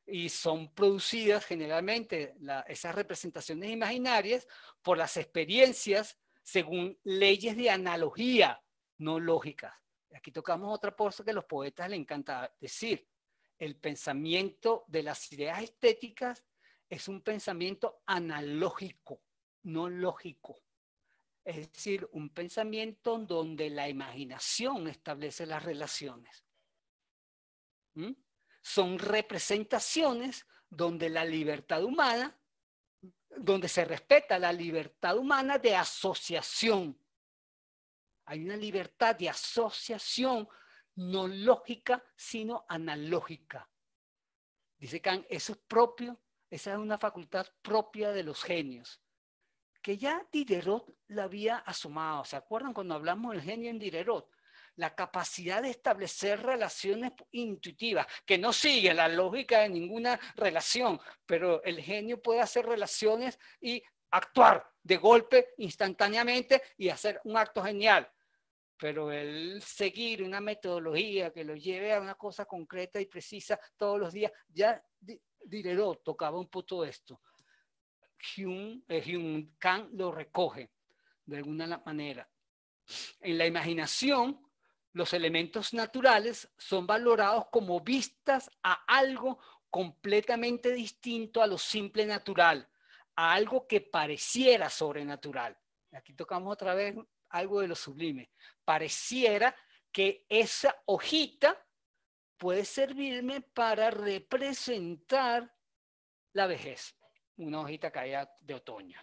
y son producidas generalmente esas representaciones imaginarias por las experiencias según leyes de analogía, no lógicas. Aquí tocamos otra cosa que a los poetas les encanta decir. El pensamiento de las ideas estéticas es un pensamiento analógico, no lógico. Es decir, un pensamiento donde la imaginación establece las relaciones. ¿Mm? son representaciones donde la libertad humana, donde se respeta la libertad humana de asociación. Hay una libertad de asociación no lógica, sino analógica. Dice Kant, eso es propio, esa es una facultad propia de los genios, que ya Diderot la había asomado. ¿Se acuerdan cuando hablamos del genio en Diderot? la capacidad de establecer relaciones intuitivas, que no sigue la lógica de ninguna relación, pero el genio puede hacer relaciones y actuar de golpe instantáneamente y hacer un acto genial. Pero el seguir una metodología que lo lleve a una cosa concreta y precisa todos los días, ya Diderot tocaba un poco esto. Hume, eh, Hume lo recoge de alguna manera. En la imaginación, los elementos naturales son valorados como vistas a algo completamente distinto a lo simple natural, a algo que pareciera sobrenatural. Aquí tocamos otra vez algo de lo sublime. Pareciera que esa hojita puede servirme para representar la vejez, una hojita caída de otoño.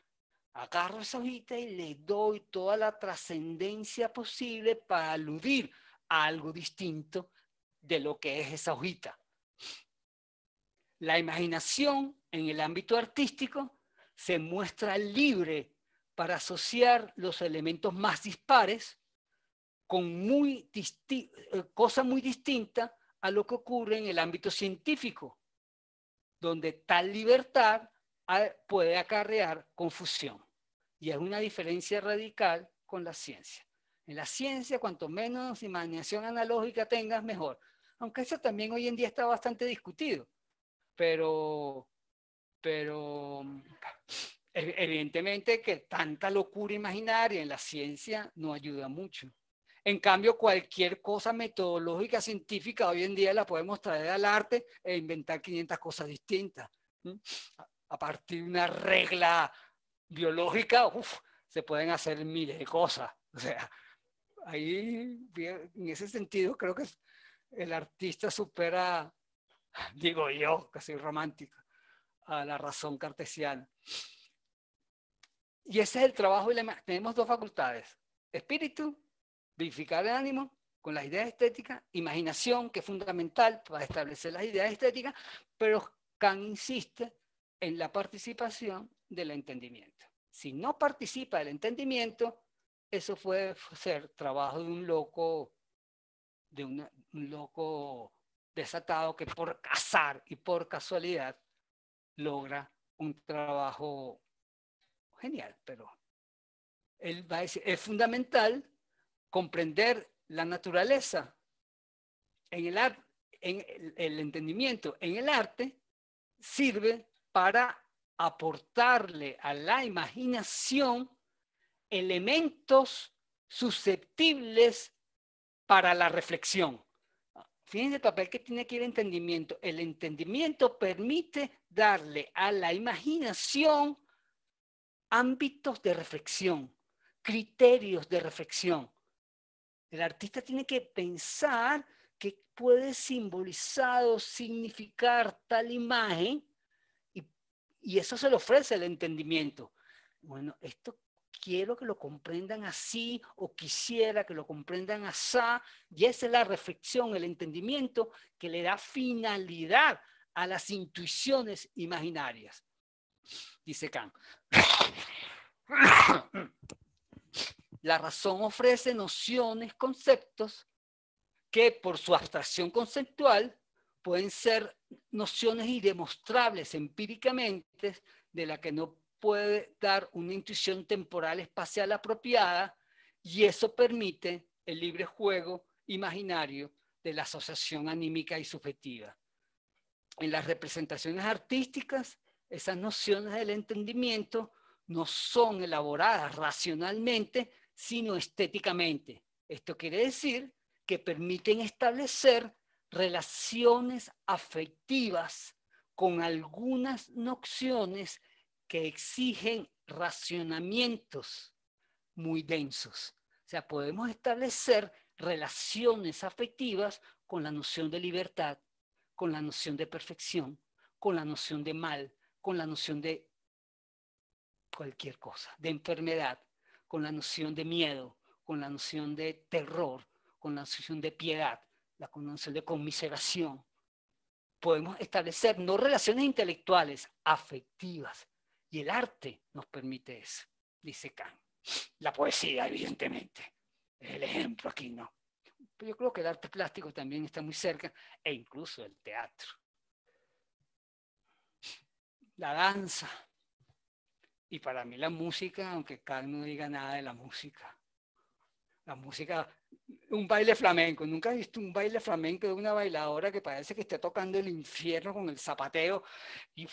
Agarro esa hojita y le doy toda la trascendencia posible para aludir a algo distinto de lo que es esa hojita. La imaginación en el ámbito artístico se muestra libre para asociar los elementos más dispares con muy eh, cosa muy distinta a lo que ocurre en el ámbito científico, donde tal libertad ah, puede acarrear confusión. Y es una diferencia radical con la ciencia. En la ciencia, cuanto menos imaginación analógica tengas, mejor. Aunque eso también hoy en día está bastante discutido. Pero, pero evidentemente que tanta locura imaginaria en la ciencia no ayuda mucho. En cambio, cualquier cosa metodológica científica hoy en día la podemos traer al arte e inventar 500 cosas distintas. A partir de una regla biológica, uf, se pueden hacer miles de cosas. O sea, ahí, en ese sentido, creo que el artista supera, digo yo, casi romántico, a la razón cartesiana. Y ese es el trabajo Tenemos dos facultades, espíritu, vivificar el ánimo con las ideas estéticas, imaginación, que es fundamental para establecer las ideas estéticas, pero Kant insiste en la participación del entendimiento. Si no participa el entendimiento, eso fue, ser trabajo de un loco, de un loco desatado que por azar y por casualidad logra un trabajo genial, pero él va a decir, es fundamental comprender la naturaleza en el entendimiento en el arte sirve para aportarle a la imaginación elementos susceptibles para la reflexión. Fíjense el papel que tiene aquí el entendimiento. El entendimiento permite darle a la imaginación ámbitos de reflexión, criterios de reflexión. El artista tiene que pensar qué puede simbolizar o significar tal imagen y, eso se le ofrece el entendimiento. Bueno, esto quiero que lo comprendan así o quisiera que lo comprendan así. Y esa es la reflexión, el entendimiento que le da finalidad a las intuiciones imaginarias, dice Kant. La razón ofrece nociones, conceptos que por su abstracción conceptual pueden ser nociones demostrables empíricamente de la que no puede dar una intuición temporal espacial apropiada y eso permite el libre juego imaginario de la asociación anímica y subjetiva. En las representaciones artísticas, esas nociones del entendimiento no son elaboradas racionalmente, sino estéticamente. Esto quiere decir que permiten establecer relaciones afectivas con algunas nociones que exigen racionamientos muy densos. O sea, podemos establecer relaciones afectivas con la noción de libertad, con la noción de perfección, con la noción de mal, con la noción de cualquier cosa, de enfermedad, con la noción de miedo, con la noción de terror, con la noción de piedad, la noción de conmiseración. Podemos establecer no relaciones intelectuales, afectivas, y el arte nos permite eso, dice Kant. La poesía, evidentemente, es el ejemplo aquí, ¿no? Pero yo creo que el arte plástico también está muy cerca, e incluso el teatro. La danza. Y para mí la música, aunque Kant no diga nada de la música, la música, un baile flamenco. Nunca he visto un baile flamenco de una bailadora que parece que está tocando el infierno con el zapateo y,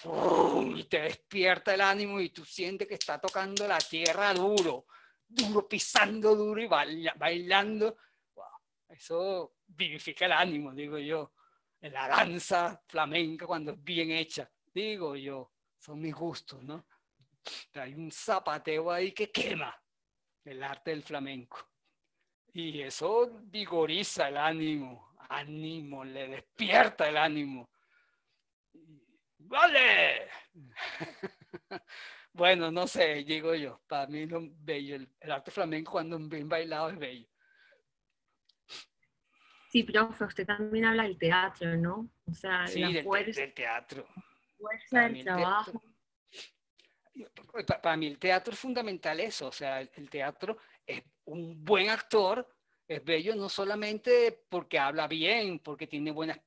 te despierta el ánimo y tú sientes que está tocando la tierra duro, duro, pisando duro y bailando. Wow. Eso vivifica el ánimo, digo yo. La danza flamenca cuando es bien hecha, digo yo. Son mis gustos, ¿no? Hay un zapateo ahí que quema el arte del flamenco. Y eso vigoriza el ánimo, ánimo, le despierta el ánimo. ¡Vale! bueno, no sé, digo yo, para mí lo bello, el, arte flamenco cuando bien bailado es bello. Sí, profe, usted también habla del teatro, ¿no? O sea, sí, la del, fuerza, del teatro. Fuerza del trabajo. para, mí el teatro es fundamental eso, o sea, el teatro un buen actor, es bello no solamente porque habla bien, porque tiene buena,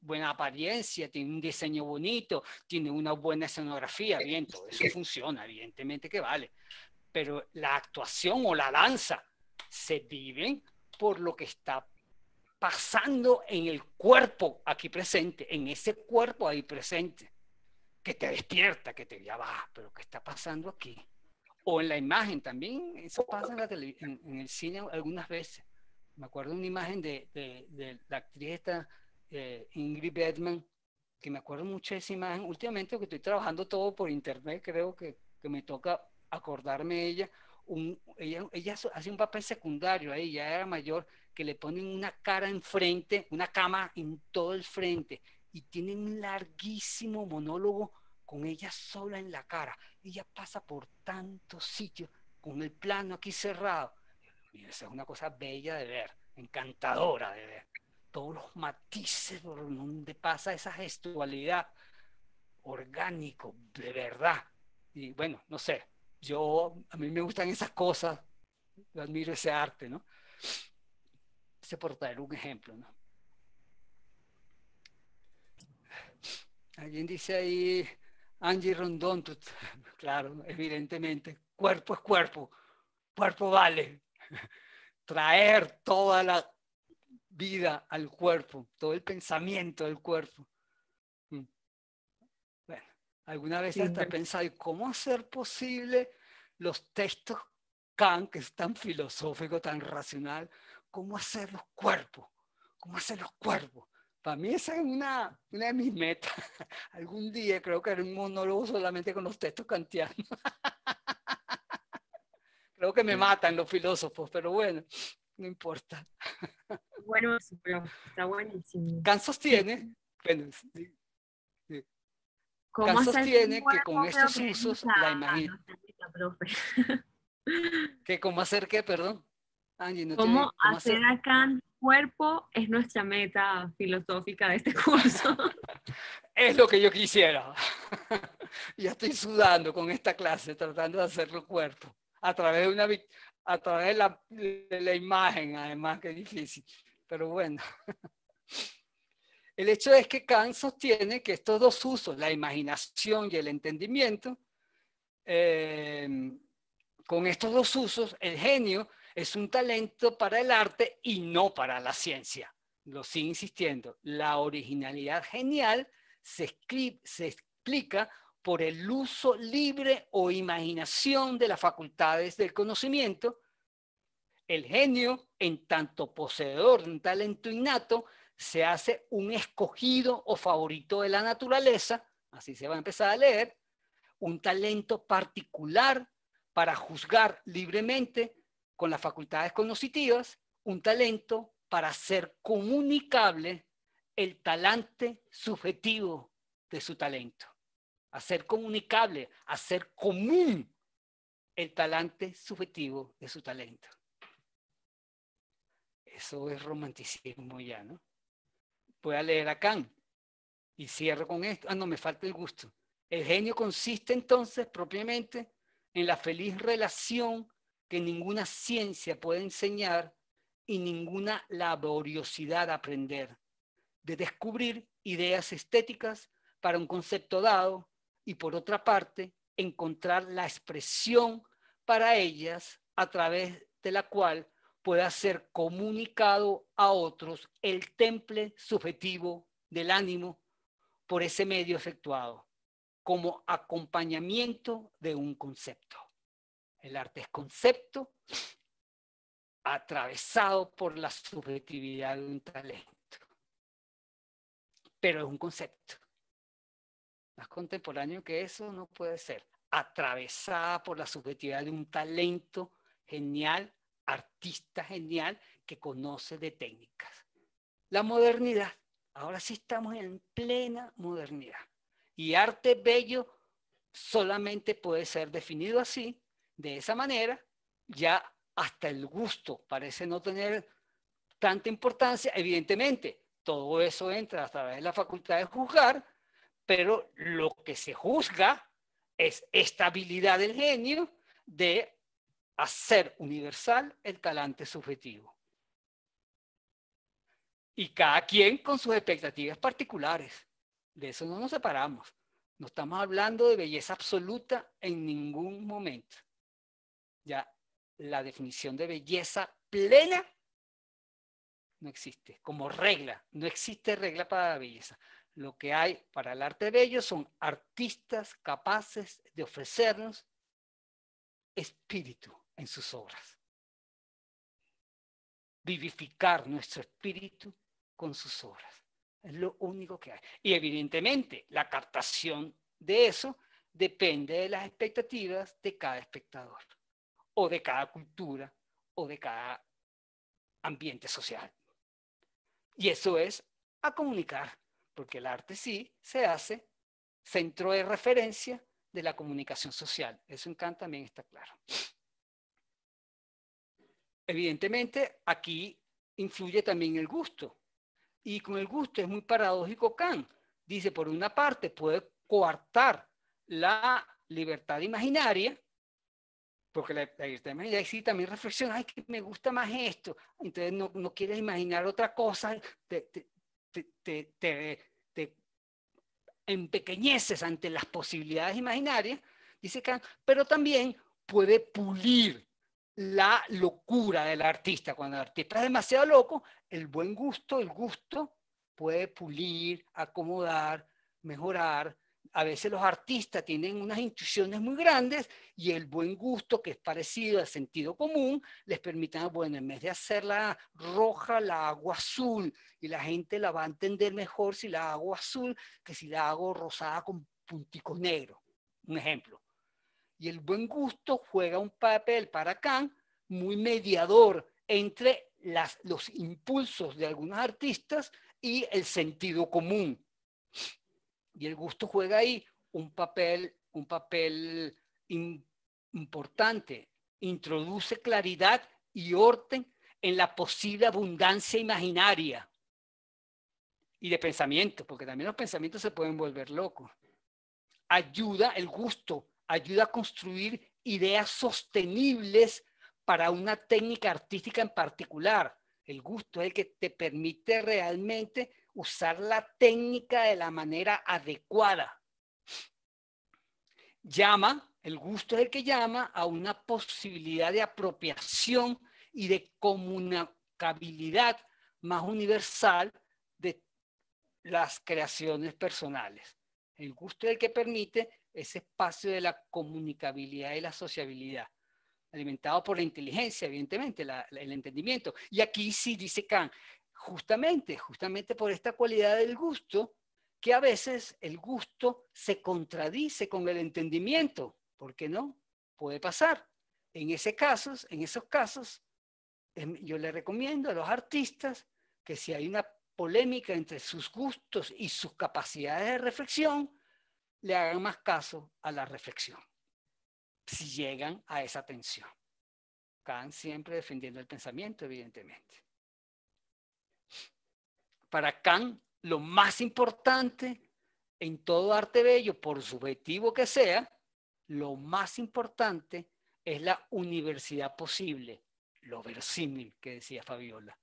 buena apariencia, tiene un diseño bonito, tiene una buena escenografía, eh, bien, todo eso funciona, evidentemente que vale. Pero la actuación o la danza se viven por lo que está pasando en el cuerpo aquí presente, en ese cuerpo ahí presente, que te despierta, que te lleva ah, pero ¿qué está pasando aquí? o en la imagen también. Eso pasa en, la en, el cine algunas veces. Me acuerdo una imagen de, de, la actriz esta, eh, Ingrid Bergman, que me acuerdo mucho de esa imagen. Últimamente, que estoy trabajando todo por internet, creo que, que me toca acordarme de ella. Un, ella, ella hace un papel secundario ahí, eh, ya era mayor, que le ponen una cara enfrente, una cama en todo el frente, y tiene un larguísimo monólogo con ella sola en la cara. Ella pasa por tantos sitios con el plano aquí cerrado. esa es una cosa bella de ver, encantadora de ver. Todos los matices por donde pasa esa gestualidad orgánico, de verdad. Y bueno, no sé, yo, a mí me gustan esas cosas, admiro ese arte, ¿no? Ese por traer un ejemplo, ¿no? Alguien dice ahí, Angie Rondón, claro, evidentemente, cuerpo es cuerpo, cuerpo vale. Traer toda la vida al cuerpo, todo el pensamiento al cuerpo. Mm. Bueno, alguna vez hasta pensar pensado, ¿cómo hacer posible los textos Kant, que es tan filosófico, tan racional, cómo hacer los cuerpos? ¿Cómo hacer los cuerpos? Para mí esa es una, una de mis metas. Algún día creo que haré un monólogo solamente con los textos kantianos. creo que me matan los filósofos, pero bueno, no importa. bueno, está buenísimo. Cansos sostiene bueno, sí, Cansos que con estos usos la, la imagina. cómo hacer qué, perdón. ¿Cómo, hacer, hacer? a Kant cuerpo es nuestra meta filosófica de este curso. es lo que yo quisiera. ya estoy sudando con esta clase, tratando de hacerlo cuerpo, a través de, una, a través de la, imagen, además, que es difícil. Pero bueno. El hecho es que Kant sostiene que estos dos usos, la imaginación y el entendimiento, eh, con estos dos usos, el genio es un talento para el arte y no para la ciencia. Lo sigo insistiendo, la originalidad genial se, se explica por el uso libre o imaginación de las facultades del conocimiento. El genio, en tanto poseedor de un talento innato, se hace un escogido o favorito de la naturaleza, así se va a empezar a leer, un talento particular para juzgar libremente con las facultades cognitivas un talento para hacer comunicable el talante subjetivo de su talento. Hacer comunicable, hacer común el talante subjetivo de su talento. Eso es romanticismo ya, ¿no? Voy a leer a y cierro con esto. Ah, no, me falta el gusto. El genio consiste entonces propiamente en la feliz relación que ninguna ciencia puede enseñar y ninguna laboriosidad aprender, de descubrir ideas estéticas para un concepto dado y por otra parte encontrar la expresión para ellas a través de la cual pueda ser comunicado a otros el temple subjetivo del ánimo por ese medio efectuado, como acompañamiento de un concepto. El arte es concepto atravesado por la subjetividad de un talento. Pero es un concepto. Más contemporáneo que eso no puede ser. Atravesada por la subjetividad de un talento genial, artista genial, que conoce de técnicas. La modernidad. Ahora sí estamos en plena modernidad. Y arte bello solamente puede ser definido así de esa manera, ya hasta el gusto parece no tener tanta importancia. Evidentemente, todo eso entra a través de la facultad de juzgar, pero lo que se juzga es esta habilidad del genio de hacer universal el talante subjetivo. Y cada quien con sus expectativas particulares. De eso no nos separamos. No estamos hablando de belleza absoluta en ningún momento ya la definición de belleza plena no existe. Como regla, no existe regla para la belleza. Lo que hay para el arte bello son artistas capaces de ofrecernos espíritu en sus obras. Vivificar nuestro espíritu con sus obras. Es lo único que hay. Y evidentemente la captación de eso depende de las expectativas de cada espectador o de cada cultura o de cada ambiente social. Y eso es a comunicar, porque el arte sí se hace centro de referencia de la comunicación social. Eso en Kant también está claro. Evidentemente, aquí influye también el gusto. Y con el gusto es muy paradójico Kant. Dice, por una parte, puede coartar la libertad imaginaria porque también reflexiona, ay, que me gusta más esto. Entonces no, quieres imaginar otra cosa, te, te, empequeñeces ante las posibilidades imaginarias, dice Kant, pero también puede pulir la locura del artista. Cuando el artista es demasiado loco, el buen gusto, el gusto puede pulir, acomodar, mejorar, a veces los artistas tienen unas intuiciones muy grandes y el buen gusto, que es parecido al sentido común, les permite, ah, bueno, en vez de hacerla roja, la hago azul y la gente la va a entender mejor si la hago azul que si la hago rosada con puntico negro Un ejemplo. Y el buen gusto juega un papel para Kant muy mediador entre los impulsos de algunos artistas y el sentido común. Y el gusto juega ahí un papel, un papel importante. Introduce claridad y orden en la posible abundancia imaginaria y de pensamiento, porque también los pensamientos se pueden volver locos. Ayuda el gusto, ayuda a construir ideas sostenibles para una técnica artística en particular. El gusto es el que te permite realmente usar la técnica de la manera adecuada. Llama, el gusto es el que llama a una posibilidad de apropiación y de comunicabilidad más universal de las creaciones personales. El gusto es el que permite ese espacio de la comunicabilidad y la sociabilidad, alimentado por la inteligencia, evidentemente, el entendimiento. Y aquí sí dice Kant, Justamente, justamente por esta cualidad del gusto, que a veces el gusto se contradice con el entendimiento, ¿por qué no? Puede pasar. En, ese casos, en esos casos, em, yo le recomiendo a los artistas que si hay una polémica entre sus gustos y sus capacidades de reflexión, le hagan más caso a la reflexión, si llegan a esa tensión. Están siempre defendiendo el pensamiento, evidentemente para Kant, lo más importante en todo arte bello, por subjetivo que sea, lo más importante es la universidad posible, lo versímil que decía Fabiola.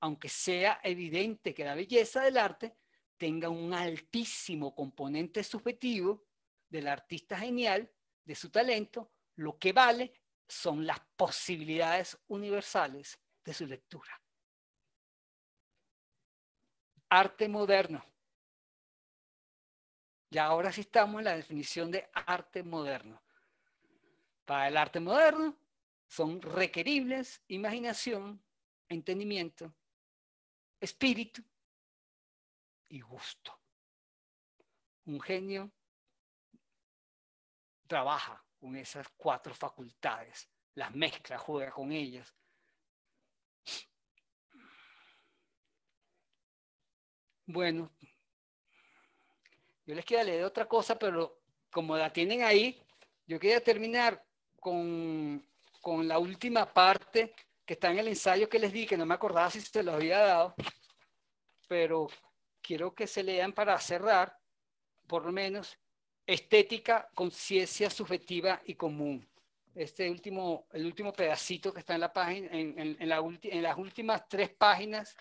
Aunque sea evidente que la belleza del arte tenga un altísimo componente subjetivo del artista genial, de su talento, lo que vale son las posibilidades universales de su lectura arte moderno. Y ahora sí estamos en la definición de arte moderno. Para el arte moderno son requeribles imaginación, entendimiento, espíritu y gusto. Un genio trabaja con esas cuatro facultades, las mezcla, juega con ellas, Bueno, yo les quería leer otra cosa, pero como la tienen ahí, yo quería terminar con, la última parte que está en el ensayo que les di, que no me acordaba si se lo había dado, pero quiero que se lean para cerrar, por lo menos, estética, conciencia subjetiva y común. Este último, el último pedacito que está en la página, en las últimas tres páginas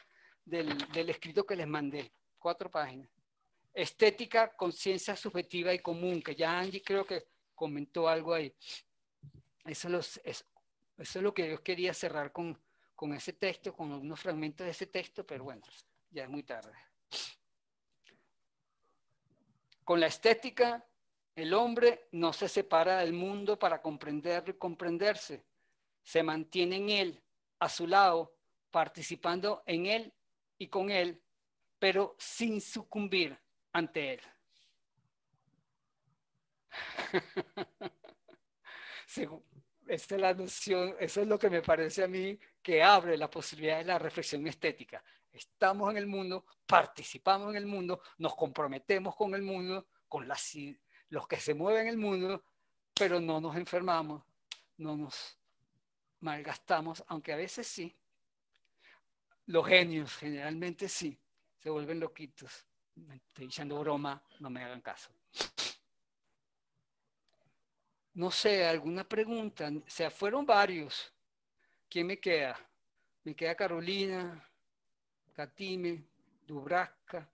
del, escrito que les mandé, cuatro páginas. Estética, conciencia subjetiva y común, que ya Angie creo que comentó algo ahí. Eso, eso, es lo que yo quería cerrar con, con ese texto, con algunos fragmentos de ese texto, pero bueno, ya es muy tarde. Con la estética, el hombre no se separa del mundo para comprenderlo y comprenderse. Se mantiene en él, a su lado, participando en él y con Él, pero sin sucumbir ante Él. Esta es la noción, eso es lo que me parece a mí que abre la posibilidad de la reflexión estética. Estamos en el mundo, participamos en el mundo, nos comprometemos con el mundo, con los que se mueven en el mundo, pero no nos enfermamos, no nos malgastamos, aunque a veces sí, los genios, generalmente sí, se vuelven loquitos. Me estoy diciendo broma, no me hagan caso. No sé, alguna pregunta. Se fueron varios. ¿Quién me queda? Me queda Carolina, Katime, Dubrasca,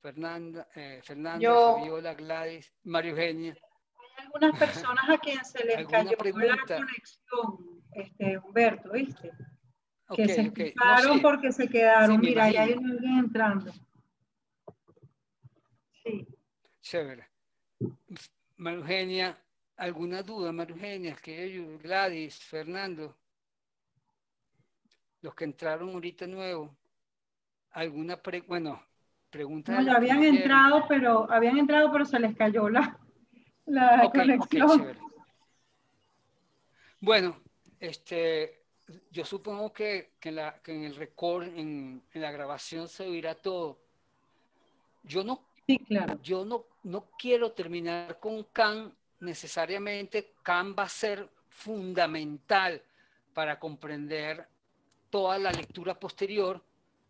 Fernanda, eh, fernando Fabiola, Gladys, María Eugenia. Hay algunas personas a quienes se les cayó la conexión, este, Humberto, ¿viste? que se okay. porque se quedaron. Mira, ahí hay alguien entrando. Sí. Chévere. Marugenia, ¿alguna duda, Marugenia? Que ellos, Gladys, Fernando, los que entraron ahorita nuevo, ¿alguna pre bueno, pregunta? No, habían entrado, pero habían entrado, pero se les cayó la, la conexión. Bueno, este, yo supongo que, en el record, en, la grabación se oirá todo. Yo no, yo no, quiero terminar con can necesariamente. can va a ser fundamental para comprender toda la lectura posterior.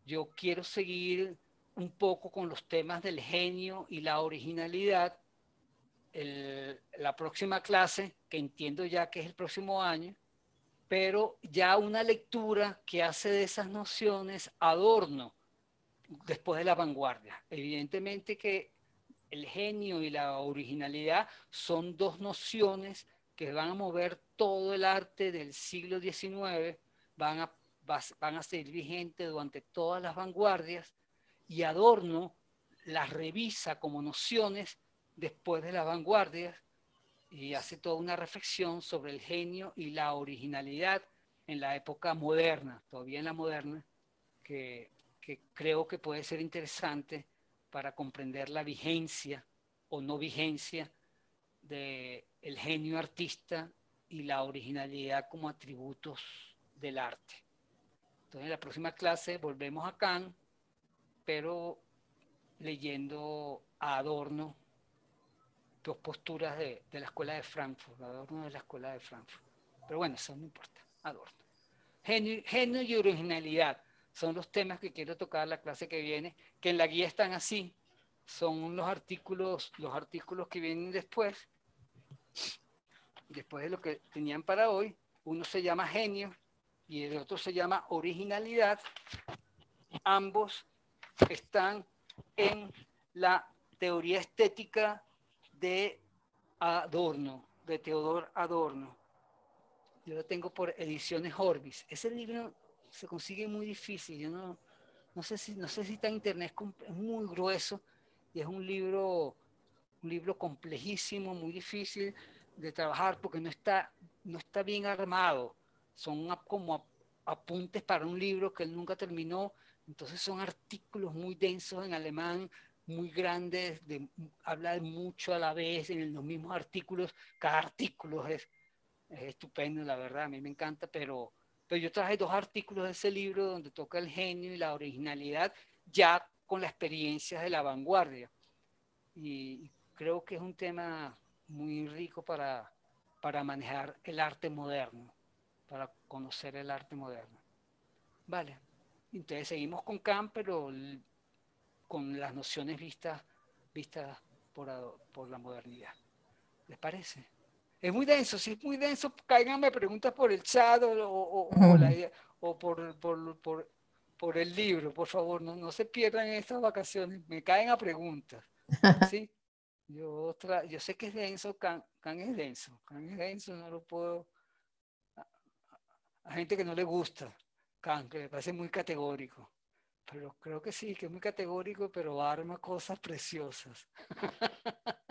Yo quiero seguir un poco con los temas del genio y la originalidad. la próxima clase, que entiendo ya que es el próximo año, pero ya una lectura que hace de esas nociones adorno después de la vanguardia. Evidentemente que el genio y la originalidad son dos nociones que van a mover todo el arte del siglo XIX, van a, van a seguir vigente durante todas las vanguardias y Adorno las revisa como nociones después de las vanguardias y hace toda una reflexión sobre el genio y la originalidad en la época moderna, todavía en la moderna, que, creo que puede ser interesante para comprender la vigencia o no vigencia del genio artista y la originalidad como atributos del arte. Entonces, en la próxima clase volvemos a pero leyendo a Adorno dos posturas de, la escuela de Frankfurt, Adorno de la escuela de Frankfurt. Pero bueno, eso no importa, Adorno. Genio, y originalidad son los temas que quiero tocar la clase que viene, que en la guía están así, son los artículos, los artículos que vienen después, después de lo que tenían para hoy, uno se llama genio y el otro se llama originalidad, ambos están en la teoría estética de Adorno, de Teodor Adorno. Yo lo tengo por Ediciones Orbis. Ese libro se consigue muy difícil. Yo no, no, sé, si, no sé si está en internet, es muy grueso y es un libro, un libro complejísimo, muy difícil de trabajar porque no está, no está bien armado. Son como apuntes para un libro que él nunca terminó. Entonces son artículos muy densos en alemán muy grandes, de hablar mucho a la vez en los mismos artículos. Cada artículo es, estupendo, la verdad, a mí me encanta, pero, pero yo traje dos artículos de ese libro donde toca el genio y la originalidad, ya con la experiencia de la vanguardia. Y creo que es un tema muy rico para, para manejar el arte moderno, para conocer el arte moderno. Vale, entonces seguimos con Kant, pero con las nociones vistas, vistas por, por la modernidad. ¿Les parece? Es muy denso, si es muy denso, cáiganme preguntas por el chat o, o, por, por, por, por, el libro, por favor, no, no se pierdan en estas vacaciones, me caen a preguntas. ¿sí? Yo, otra, yo sé que es denso, can, can es denso, can es denso, no lo puedo... A, gente que no le gusta, can, que le parece muy categórico pero creo que sí, que es muy categórico, pero arma cosas preciosas.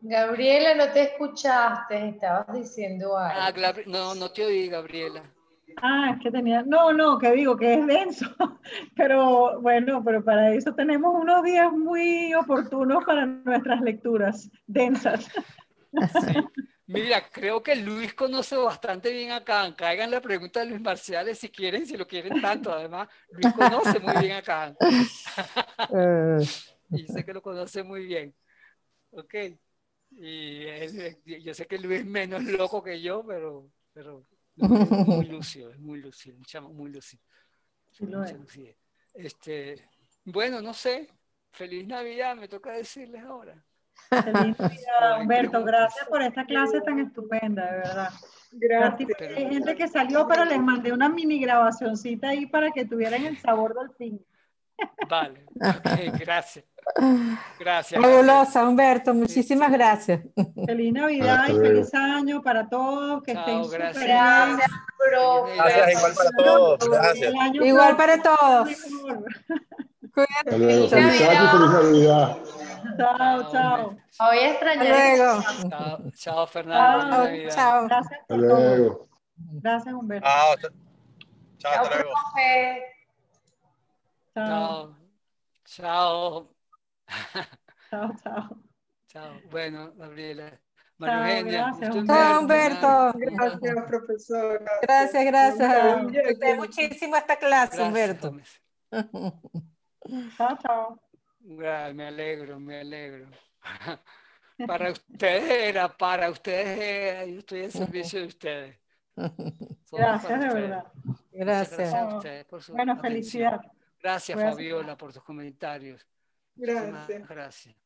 Gabriela, no te escuchaste, estabas diciendo algo. Ah, no, no te oí, Gabriela. Ah, es que tenía, no, no, que digo que es denso, pero bueno, pero para eso tenemos unos días muy oportunos para nuestras lecturas densas. Mira, creo que Luis conoce bastante bien a Khan. Caigan la pregunta de Luis Marciales si quieren, si lo quieren tanto. Además, Luis conoce muy bien a eh. y sé que lo conoce muy bien. Ok. Y yo sé que Luis es menos loco que yo, pero, pero es muy lúcido, es muy lúcido, un chamo muy lúcido. Sí, lo es. Este, bueno, no sé. Feliz Navidad, me toca decirles ahora. Feliz Navidad Humberto. Gracias por esta clase tan estupenda, de verdad. Gracias. Hay gente que salió, pero les mandé una mini grabacioncita ahí para que tuvieran el sabor del fin. Vale, gracias. Gracias. Fabulosa, Humberto, muchísimas gracias. Feliz Navidad y feliz año para todos. Que estén gracias. gracias, igual para todos. Igual para todos. Cuídate. Feliz Navidad. Feliz Navidad. Chao, chao. Hoy extrañé. Chao, Fernando. Chao, Gracias por Gracias, Humberto. Chao, chao, chao Chao. Chao. Chao, chao. Bueno, Gabriela. Bueno, Chao, Humberto. Gracias, profesora. Gracias, gracias. Muchísimo esta clase, Humberto. Chao, chao. Ah, me alegro, me alegro. Para ustedes era, para ustedes yo estoy en servicio de ustedes. Gracias, de verdad. Gracias. gracias a por felicidad. Gracias, Fabiola, por tus comentarios. Gracias.